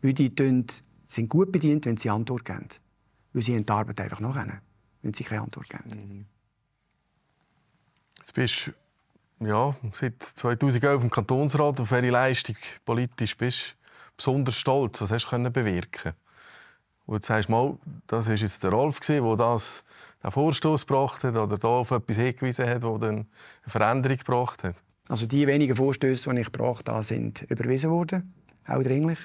Weil die sind gut bedient, wenn sie Antwort geben. Weil sie haben die Arbeit einfach nachher, wenn sie keine Antwort geben. Mhm. Jetzt bist du ja, seit 2011 im Kantonsrat. Auf welche Leistung politisch bist du besonders stolz? Was hast du bewirken können? Und jetzt sagst du, mal, das war jetzt der Rolf, der das, den Vorstoß gebracht hat oder da auf etwas hingewiesen hat, das dann eine Veränderung gebracht hat. Also die wenigen Vorstöße, die ich gebracht habe, sind überwiesen worden, auch dringlich.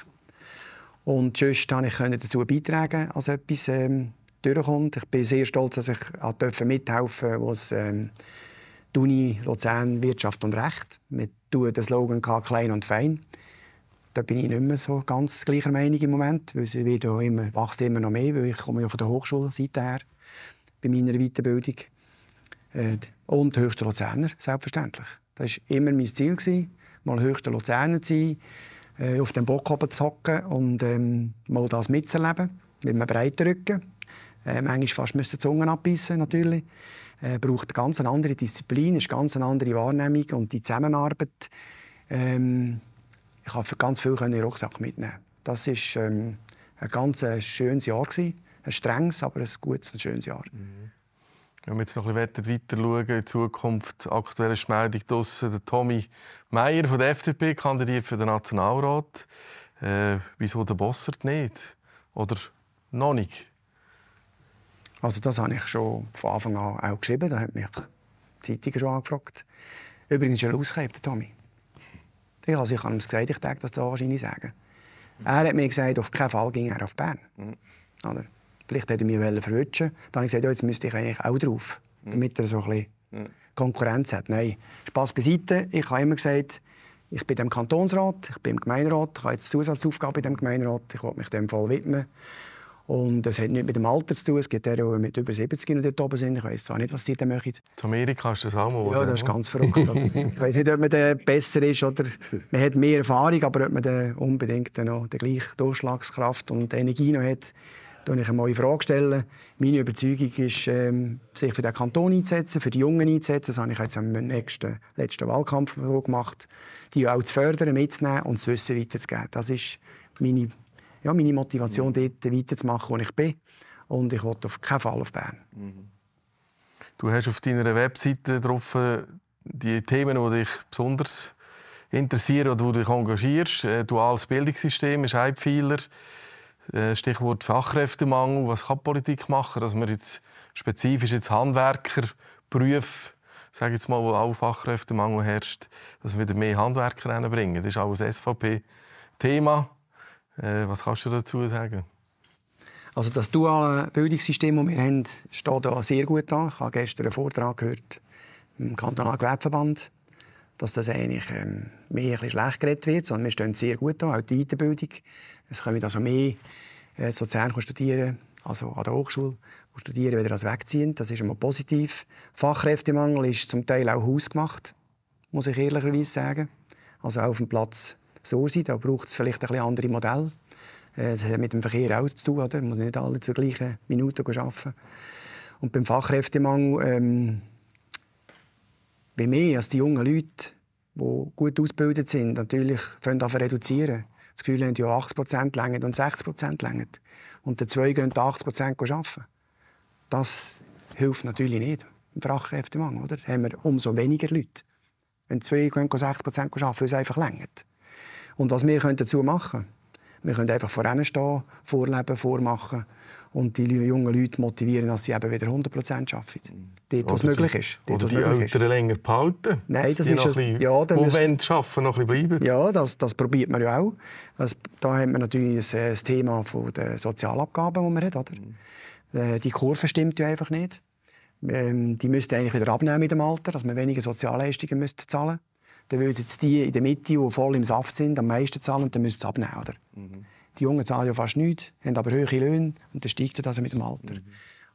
Und sonst konnte ich dazu beitragen, als etwas ähm, durchkommt. Ich bin sehr stolz, dass ich mithelfen durfte, was ähm, die Uni Luzern Wirtschaft und Recht mit dem Slogan «Klein und fein» Da bin ich nicht mehr so ganz gleicher Meinung im Moment, weil es wird ja immer, wächst immer noch mehr, weil ich komme ja von der Hochschulseite her bei meiner Weiterbildung. Äh, und höchster Luzerner, selbstverständlich. Das war immer mein Ziel, gewesen, mal höchster Luzerner zu sein, äh, auf dem Bock oben zu hocken und ähm, mal das mitzuerleben, mit einem breiten Rücken. Äh, manchmal fast die Zunge abbeissen, natürlich. Äh, braucht ganz eine ganz andere Disziplin, ist ganz eine andere Wahrnehmung und die Zusammenarbeit. Ähm, ich habe ganz viel in den Rucksack mitnehmen. Das war ähm, ein ganz äh, schönes Jahr gewesen. ein strenges, aber ein gutes, und schönes Jahr. Mhm. Wenn wir jetzt noch ein bisschen weiter schauen in Zukunft, aktuelle Meldung draussen, der Tommy Meyer von der FDP, kandidiert für den Nationalrat. Äh, wieso der Bossert nicht? Oder noch nicht? Also das habe ich schon von Anfang an auch geschrieben. Da hat mich die Zeitung schon angefragt. Übrigens ist er ausgehebt, Tommy ich habe ihm gesagt, ich denke, das da wahrscheinlich sagen. Er hat mir gesagt, auf keinen Fall ging er auf Bern. Mhm. Oder? Vielleicht hätte er mich verwünschen Dann habe ich gesagt, ja, jetzt müsste ich eigentlich auch drauf, mhm. damit er so ein bisschen mhm. Konkurrenz hat. Nein, Spass beiseite. Ich habe immer gesagt, ich bin im Kantonsrat, ich bin im Gemeinderat, ich habe jetzt Zusatzaufgabe in dem Gemeinderat, ich will mich dem Fall widmen. Und es hat nichts mit dem Alter zu tun. Es gibt ja mit über 70 die dort oben sind. Ich weiß zwar nicht, was sie da machen. Zu Amerika ist das auch mal. Ja, das ist ganz verrückt. Also, ich weiß nicht, ob man besser ist oder man hat mehr Erfahrung, aber ob man da unbedingt noch die gleiche Durchschlagskraft und Energie noch hat, Da ich eine neue Frage. Stellen. Meine Überzeugung ist, ähm, sich für den Kanton einzusetzen, für die Jungen einzusetzen. Das habe ich jetzt am nächsten, letzten Wahlkampf gemacht. Die auch zu fördern, mitzunehmen und das Wissen weiterzugeben. Das ist meine ja, meine Motivation, mhm. dort weiterzumachen, wo ich bin. Und ich wollte auf keinen Fall auf Bern. Mhm. Du hast auf deiner Webseite drauf äh, die Themen, die dich besonders interessieren oder wo du dich engagierst. Äh, duales Bildungssystem ist ein Pfeiler. Äh, Stichwort Fachkräftemangel. Was kann Politik machen, dass man jetzt spezifisch jetzt Handwerkerberuf, sage jetzt mal, wo auch Fachkräftemangel herrscht, dass wir wieder mehr Handwerker reinbringen? Das ist auch ein SVP-Thema. Äh, was kannst du dazu sagen? Also das duale Bildungssystem, das wir haben, steht hier sehr gut an. Ich habe gestern einen Vortrag gehört im Kantonalen Gewerbeverband, dass das eigentlich ähm, mehr ein schlecht geredet wird, sondern wir stehen sehr gut an, auch die Weiterbildung. Es kommen also mehr äh, Sozialen studieren, also an der Hochschule studieren, wenn das wegziehen. Das ist immer positiv. Fachkräftemangel ist zum Teil auch hausgemacht, muss ich ehrlicherweise sagen. Also auch auf dem Platz so sein. Da braucht es vielleicht ein bisschen andere Modelle. Äh, das hat mit dem Verkehr auch zu tun. Oder? Man muss nicht alle zur gleichen Minute arbeiten. Und beim Fachkräftemangel, ähm, wie mehr als die jungen Leute, die gut ausgebildet sind, natürlich fangen reduzieren. Das Gefühl haben, ja, 80% länger und 60% länger. Und die zwei gehen 80% arbeiten. Das hilft natürlich nicht im Fachkräftemangel. Da haben wir umso weniger Leute. Wenn zwei gehen 60% arbeiten, ist es einfach länger. Und was wir können dazu machen Wir können einfach vorne stehen, vorleben, vormachen und die jungen Leute motivieren, dass sie eben wieder 100% arbeiten. Mhm. Dort, was möglich ist. Dort, oder die Eltern länger behalten. Nein, das ist... Noch ein, ja, dann müssen, wollen arbeiten, noch ein bleiben. Ja, das, das probiert man ja auch. Das, da haben wir natürlich ein, äh, das Thema von der Sozialabgaben, die man hat. Oder? Mhm. Äh, die Kurve stimmt ja einfach nicht. Ähm, die müsste eigentlich wieder abnehmen mit dem Alter, dass man weniger Sozialleistungen müsste zahlen müsste dann würden die in der Mitte, die voll im Saft sind, am meisten zahlen und dann müssen sie abnehmen. Oder? Mhm. Die Jungen zahlen ja fast nichts, haben aber höhere Löhne und dann steigt das mit dem Alter. Mhm.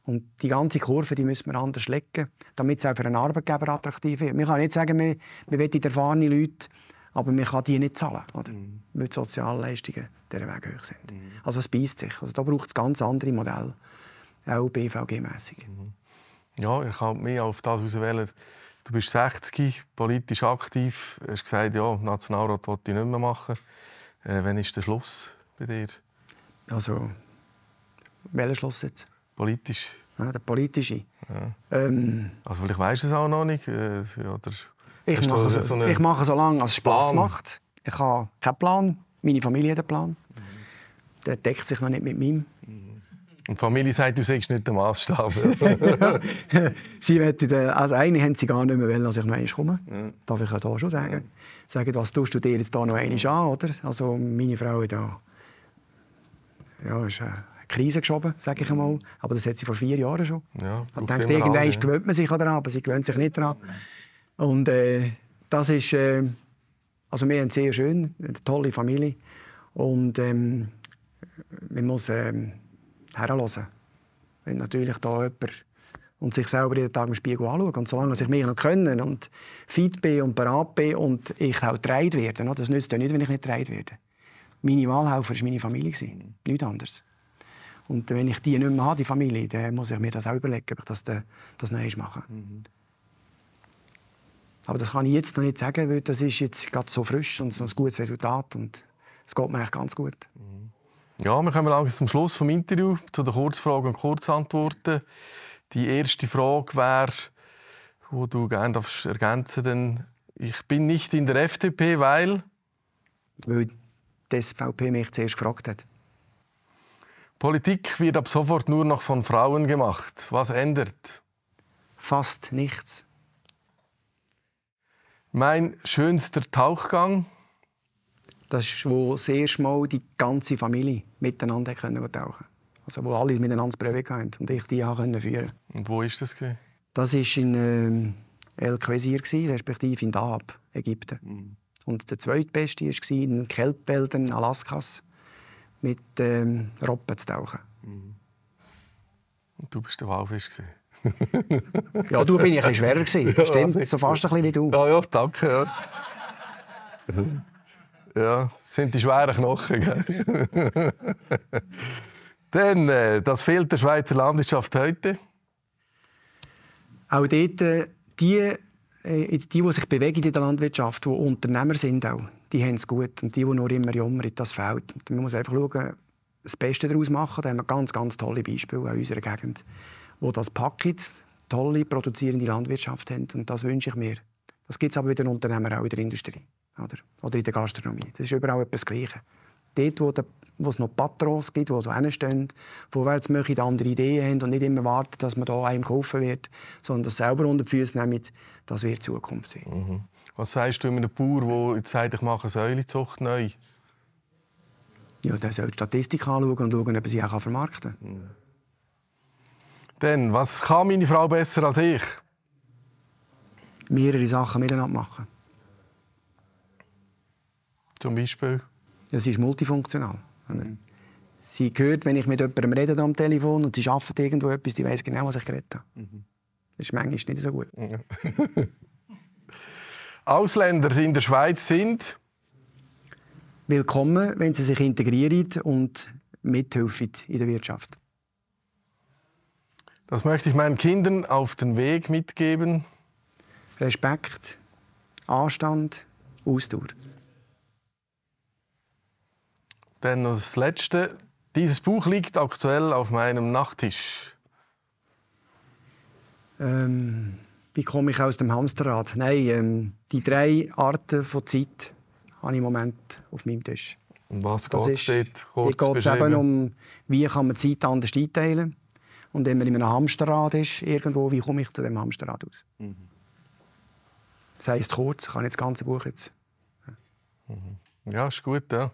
Und die ganze Kurve die müssen wir anders legen, damit es auch für einen Arbeitgeber attraktiv wird. Man kann nicht sagen, wir, wir wollen erfahrene Leute, aber man kann die nicht zahlen, oder? Mhm. weil die Sozialleistungen dieser Weg hoch sind. Mhm. Also es beißt sich. Also da braucht es ganz andere Modelle, auch BVG-mässig. Mhm. Ja, ich kann mich auf das auswählen, Du bist 60, politisch aktiv, Du hast gesagt, ja, Nationalrat wollte ich nicht mehr machen. Äh, wann ist der Schluss bei dir? Also, welcher Schluss jetzt? Politisch. Ah, der politische. Ja. Ähm, also vielleicht weißt du es auch noch nicht. Äh, oder ich, mache so, so ich mache so lange, als es Spass macht. Ich habe keinen Plan. Meine Familie hat einen Plan. Mhm. Der deckt sich noch nicht mit meinem. Und die Familie sagt, du sagst nicht den Maßstab. sie wollen, äh, also eine haben sie gar nicht mehr wollen, dass ich noch einmal komme. Ja. Darf ich ja hier schon sagen. Ja. Sagen, was tust du dir jetzt da noch einmal an, oder? Also meine Frau da, ja, ist äh, eine Krise geschoben, sage ich einmal. Aber das hat sie vor vier Jahren schon. Ja, und denkt, irgendwann ja. gewöhnt man sich daran, aber sie gewöhnt sich nicht daran. Und äh, das ist, äh, also wir haben sehr schön, eine tolle Familie. Und ähm, man muss... Ähm, herhören. Wenn natürlich da jemand und sich selber jeden Tag im Spiegel anschaut. Und solange ich mich noch können und fit bin und bereit bin und ich auch getreut werde, das nützt ja nicht, wenn ich nicht getreut werde. Meine Wahlhelfer war meine Familie. Nichts anderes. Und wenn ich die nicht mehr habe, die Familie, dann muss ich mir das auch überlegen, ob ich das, das noch mache. Mhm. Aber das kann ich jetzt noch nicht sagen, weil das ist jetzt gerade so frisch und so ein gutes Resultat und es geht mir eigentlich ganz gut. Mhm. Ja, wir kommen langsam zum Schluss vom Interview, zu den Kurzfragen und Kurzantworten. Die erste Frage wäre, wo du gerne darfst ergänzen denn ich bin nicht in der FDP, weil... Weil die SVP mich zuerst gefragt hat. Politik wird ab sofort nur noch von Frauen gemacht. Was ändert? Fast nichts. Mein schönster Tauchgang? Das ist wo sehr Mal die ganze Familie miteinander können tauchen Also wo alle miteinander das Brevet hatten und ich die auch können führen Und wo ist das? Das war in äh, El Quezir, respektive in Dahab, Ägypten. Mhm. Und der zweitbeste war in den Kelpwäldern Alaskas mit ähm, Robben zu tauchen. Mhm. Und du bist der Walfisch. ja, du bin ich ein schwerer gewesen. Stimmt, so fast ein bisschen wie du. Ja, ja, danke. Ja. Ja, das sind die schweren Knochen. Gell? Dann, äh, das fehlt der Schweizer Landwirtschaft heute. Auch dort, äh, die, äh, die, die sich bewegen in der Landwirtschaft, die Unternehmer sind auch, die haben es gut. Und die, die nur immer jammern, das fehlt. Man muss einfach schauen, das Beste daraus machen. Da haben wir ganz, ganz tolle Beispiele in unserer Gegend, wo das Paket tolle produzierende Landwirtschaft haben. Und das wünsche ich mir. Das gibt es aber bei den Unternehmern auch in der Industrie. Oder, oder in der Gastronomie. Das ist überall etwas Gleiches. Dort, wo, der, wo es noch Patrons gibt, die so hinstehen, vorwärts möchten, andere Ideen haben und nicht immer warten, dass man da einem kaufen wird, sondern das selber unter die Füße nehmen, das wird die Zukunft sein. Mhm. Was sagst du einem Bauer, der jetzt sagt, ich mache eine Säulezucht neu? Ja, der soll die Statistik anschauen und schauen, ob er sie auch vermarkten kann. Mhm. Dann, was kann meine Frau besser als ich? Mehrere Sachen miteinander machen. Zum Beispiel? sie ist multifunktional. Mhm. Sie hört, wenn ich mit jemandem rede am Telefon und sie arbeitet irgendwo etwas, die weiß genau, was ich geredet habe. Mhm. Das ist manchmal nicht so gut. Ja. Ausländer in der Schweiz sind? Willkommen, wenn sie sich integrieren und mithelfen in der Wirtschaft. Das möchte ich meinen Kindern auf den Weg mitgeben. Respekt, Anstand, Ausdauer. Dann das Letzte. Dieses Buch liegt aktuell auf meinem Nachttisch. Ähm, wie komme ich aus dem Hamsterrad? Nein, ähm, die drei Arten von Zeit habe ich im Moment auf meinem Tisch. Um was geht es dort? geht es eben um, wie kann man Zeit anders einteilen? kann. Und wenn man in einem Hamsterrad ist, irgendwo, wie komme ich zu dem Hamsterrad aus? Mhm. Sei es kurz, ich kann jetzt das ganze Buch jetzt. Mhm. Ja, ist gut, ja.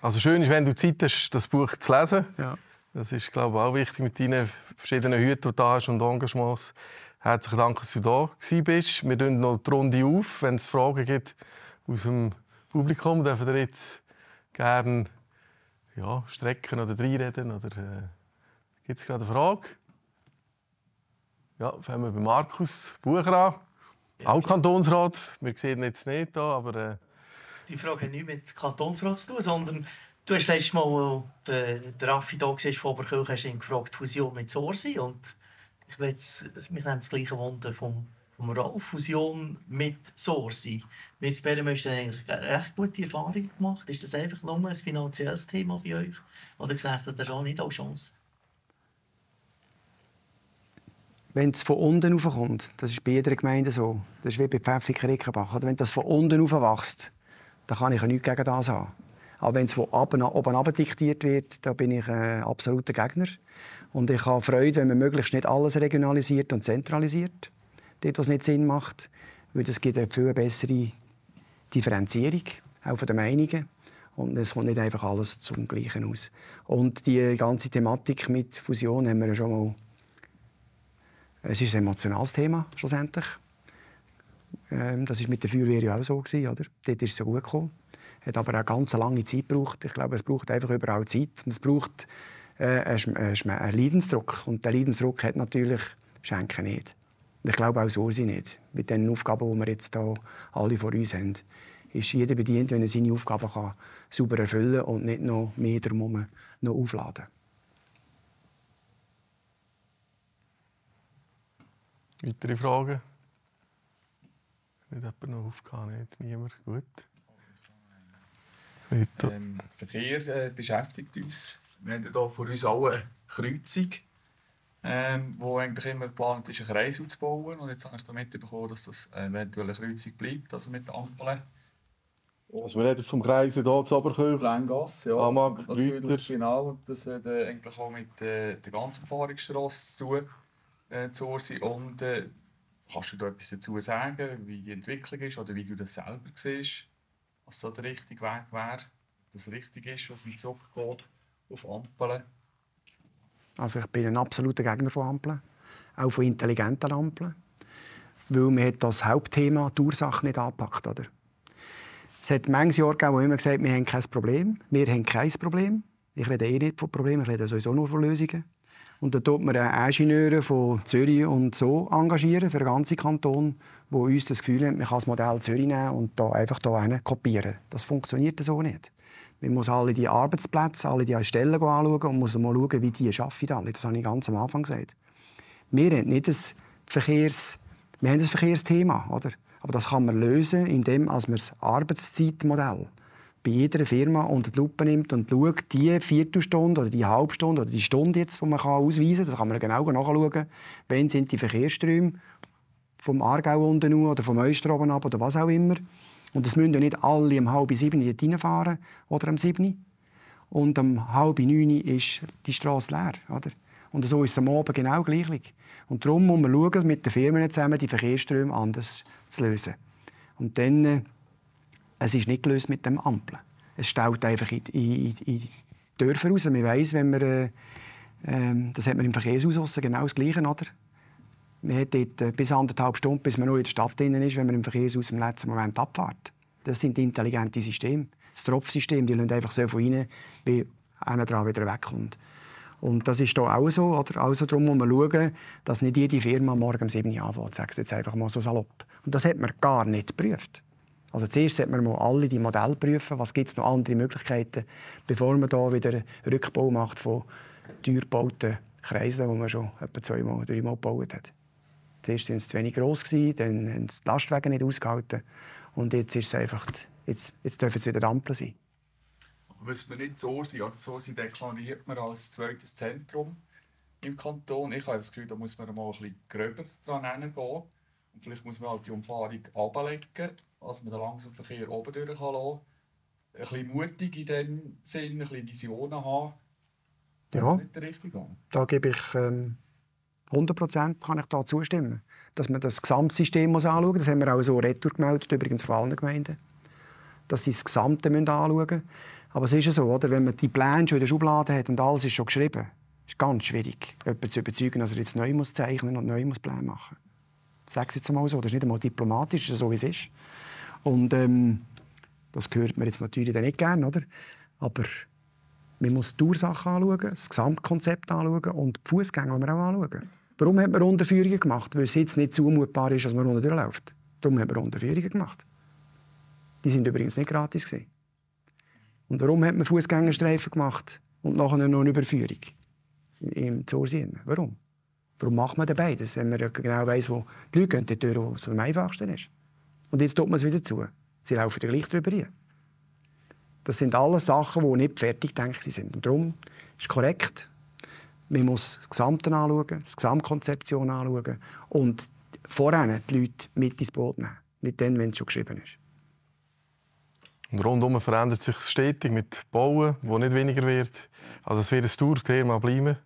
Also schön ist, wenn du Zeit hast, das Buch zu lesen. Ja. Das ist, glaube ich, auch wichtig mit deinen verschiedenen Hüten, die du hast und Engagements. Herzlichen Dank, dass du da bist. Wir nehmen noch die Runde auf. Wenn es Fragen gibt aus dem Publikum, dürfen wir jetzt gerne ja, strecken oder reinreden. Oder, äh, gibt es gerade eine Frage? Ja, fangen wir bei Markus Bucher an. Ja, auch Kantonsrat. Wir sehen ihn jetzt nicht hier, aber äh, die Frage hat nichts mit Kantonsrat zu tun, sondern du hast letztes Mal, äh, der Raffi da war, von Oberkirch, hast ihn gefragt, Fusion mit Sorsi. Und ich will jetzt, wir nehmen das gleiche Wunder vom, vom Rolf, Fusion mit Sorsi. Mit Sperrum hast du eigentlich eine recht gute Erfahrung gemacht. Ist das einfach nur ein finanzielles Thema bei euch? Oder gesagt, ihr ist auch nicht als Chance? wenn es von unten raufkommt, das ist bei jeder Gemeinde so, das ist wie bei Pfäffiken Rickenbach, oder wenn das von unten aufwächst, da kann ich ja nichts gegen das haben. Aber wenn es von oben, oben ab diktiert wird, da bin ich ein äh, absoluter Gegner. Und ich habe Freude, wenn man möglichst nicht alles regionalisiert und zentralisiert, dort, was nicht Sinn macht, weil es gibt eine viel bessere Differenzierung, auch von den Meinungen. Und es kommt nicht einfach alles zum Gleichen aus. Und die ganze Thematik mit Fusion haben wir ja schon mal. Es ist ein emotionales Thema schlussendlich. Ähm, das war mit der Feuerwehr ja auch so. Gewesen, oder? Dort ist es ja gut gekommen. Hat aber auch ganz lange Zeit gebraucht. Ich glaube, es braucht einfach überall Zeit. Und es braucht äh, einen, einen Leidensdruck. Und der Leidensdruck hat natürlich Schenken nicht. Und ich glaube, auch so sie nicht. Mit den Aufgaben, die wir jetzt hier alle vor uns haben, ist jeder bedient, wenn er seine Aufgaben kann, sauber erfüllen kann und nicht noch mehr drumherum noch aufladen. Weitere Fragen? nicht jemand noch aufgehauen? Jetzt niemand. Gut. Ähm, der Verkehr äh, beschäftigt uns. Wir haben hier vor uns alle eine Kreuzung, ähm, wo eigentlich immer geplant ist, einen Kreis aufzubauen. Und jetzt habe ich da mitbekommen, dass das eventuell eine Kreuzung bleibt, also mit Ampeln. Also wir reden vom Kreis hier zu Oberkirch. Längasse, ja. Amag, Rüter. Genau, das hat äh, eigentlich auch mit äh, der ganzen Verfahrungsstrasse zu tun. Äh, zu und äh, Kannst du da etwas dazu sagen, wie die Entwicklung ist oder wie du das selber siehst, was da der richtige Weg wäre, das richtig ist, was mit Zock geht, auf Ampeln? Also ich bin ein absoluter Gegner von Ampeln, auch von intelligenten Ampeln, weil man das Hauptthema, die Ursache, nicht angepackt hat. Es hat manches Jahre gegeben, wo immer gesagt wir haben kein Problem. Wir haben kein Problem. Ich rede eh nicht von Problemen, ich rede sowieso nur von Lösungen. Und da tut man Ingenieure von Zürich und so engagieren für den ganzen Kanton, wo uns das Gefühl haben, man kann das Modell Zürich nehmen und da einfach da kopieren. Das funktioniert so nicht. Man muss alle die Arbeitsplätze, alle die Stellen anschauen und muss mal schauen, wie die arbeiten alle. Das habe ich ganz am Anfang gesagt. Wir haben nicht das Verkehrs... Wir haben das Verkehrsthema, oder? Aber das kann man lösen, indem man das Arbeitszeitmodell bei jeder Firma unter die Lupe nimmt und schaut, die Viertelstunde oder die Halbstunde oder die Stunde, jetzt, die man kann ausweisen kann, das kann man genau nachschauen, wann sind die Verkehrsströme vom Aargau unten oder vom Öster oben ab oder was auch immer. Und das müssen ja nicht alle um halb sieben dort reinfahren oder um sieben. Und um halb neun ist die Straße leer. Oder? Und so ist es am Abend genau gleich. Und darum muss man schauen, mit den Firmen zusammen die Verkehrsströme anders zu lösen. Und dann äh, es ist nicht gelöst mit dem Ampeln. Es staut einfach in, in, in Dörfer raus. Man weiss, wenn man, äh, ähm, das hat man im Verkehrsausschuss genau das Gleiche, oder? Man hat dort äh, bis anderthalb Stunden, bis man noch in der Stadt drin ist, wenn man im Verkehrshaus im letzten Moment abfährt. Das sind intelligente Systeme. Das Tropfsystem, die lassen einfach so von rein, wie einer dran wieder wegkommt. Und das ist hier auch so. Oder? Also darum muss man schauen, dass nicht jede Firma morgen um 7 Uhr anfängt, Sagst ich jetzt einfach mal so salopp. Und das hat man gar nicht geprüft. Also zuerst sollte man mal alle die Modelle prüfen, was gibt es noch andere Möglichkeiten, bevor man da wieder einen Rückbau macht von teuer gebauten Kreisen, die man schon etwa zweimal, dreimal gebaut hat. Zuerst waren sie zu wenig gross, dann haben sie die Lastwagen nicht ausgehalten und jetzt ist es einfach, jetzt, jetzt dürfen sie wieder Ampeln sein. Aber müssen wir nicht so sein, oder so sein deklariert man als zweites Zentrum im Kanton. Ich habe das Gefühl, da muss man mal ein bisschen gröber dran herangehen. Und vielleicht muss man halt die Umfahrung ablegen dass man den langsamen Verkehr oben durch kann Ein bisschen mutig in dem Sinn, ein bisschen Visionen haben. Das ja. ist nicht der richtige Gang. Da gebe ich ähm, 100% kann ich da zustimmen. Dass man das Gesamtsystem muss anschauen muss. Das haben wir auch so retour gemeldet, übrigens von allen Gemeinden. Dass sie das Gesamte müssen anschauen müssen. Aber es ist ja so, oder? wenn man die Pläne schon in der Schublade hat und alles ist schon geschrieben, ist ganz schwierig, jemanden zu überzeugen, dass er jetzt neu muss zeichnen und neu muss Pläne machen muss sage es jetzt mal so. Das ist nicht einmal diplomatisch, das ist so, wie es ist. Und ähm, das gehört mir jetzt natürlich nicht gerne, oder? Aber man muss die Ursache anschauen, das Gesamtkonzept anschauen und die Fußgänger auch anschauen. Warum hat man Rundenführungen gemacht? Weil es jetzt nicht zumutbar ist, dass man unten durchläuft. Darum hat man Rundenführungen gemacht. Die sind übrigens nicht gratis. Gewesen. Und warum hat man Fußgängerstreifen gemacht und nachher noch eine Überführung? Im Zorsien. Warum? Warum macht man dabei beides, wenn man ja genau weiß, wo die Leute gehen, die wo es am einfachsten ist? Und jetzt tut man es wieder zu. Sie laufen ja gleich drüber hin. Das sind alles Sachen, die nicht fertig gedacht sind. Und darum ist korrekt, man muss das Gesamte anschauen, das Gesamtkonzeption anschauen und voran die Leute mit ins Boot nehmen. Nicht dann, wenn es schon geschrieben ist. Und rundum verändert sich stetig mit Bauen, wo nicht weniger wird. Also es wird ein Tourthema bleiben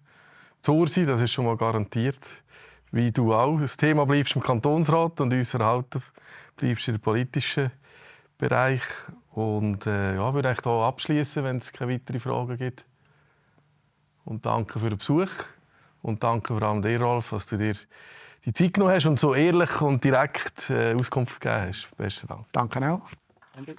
zu sein, das ist schon mal garantiert. Wie du auch. Das Thema bleibst im Kantonsrat und unser Halter bleibst im politischen Bereich. Und äh, ja, würde ich hier abschließen, wenn es keine weiteren Fragen gibt. Und danke für den Besuch. Und danke vor allem dir, Rolf, dass du dir die Zeit genommen hast und so ehrlich und direkt äh, Auskunft gegeben hast. Besten Dank. Danke auch. Danke.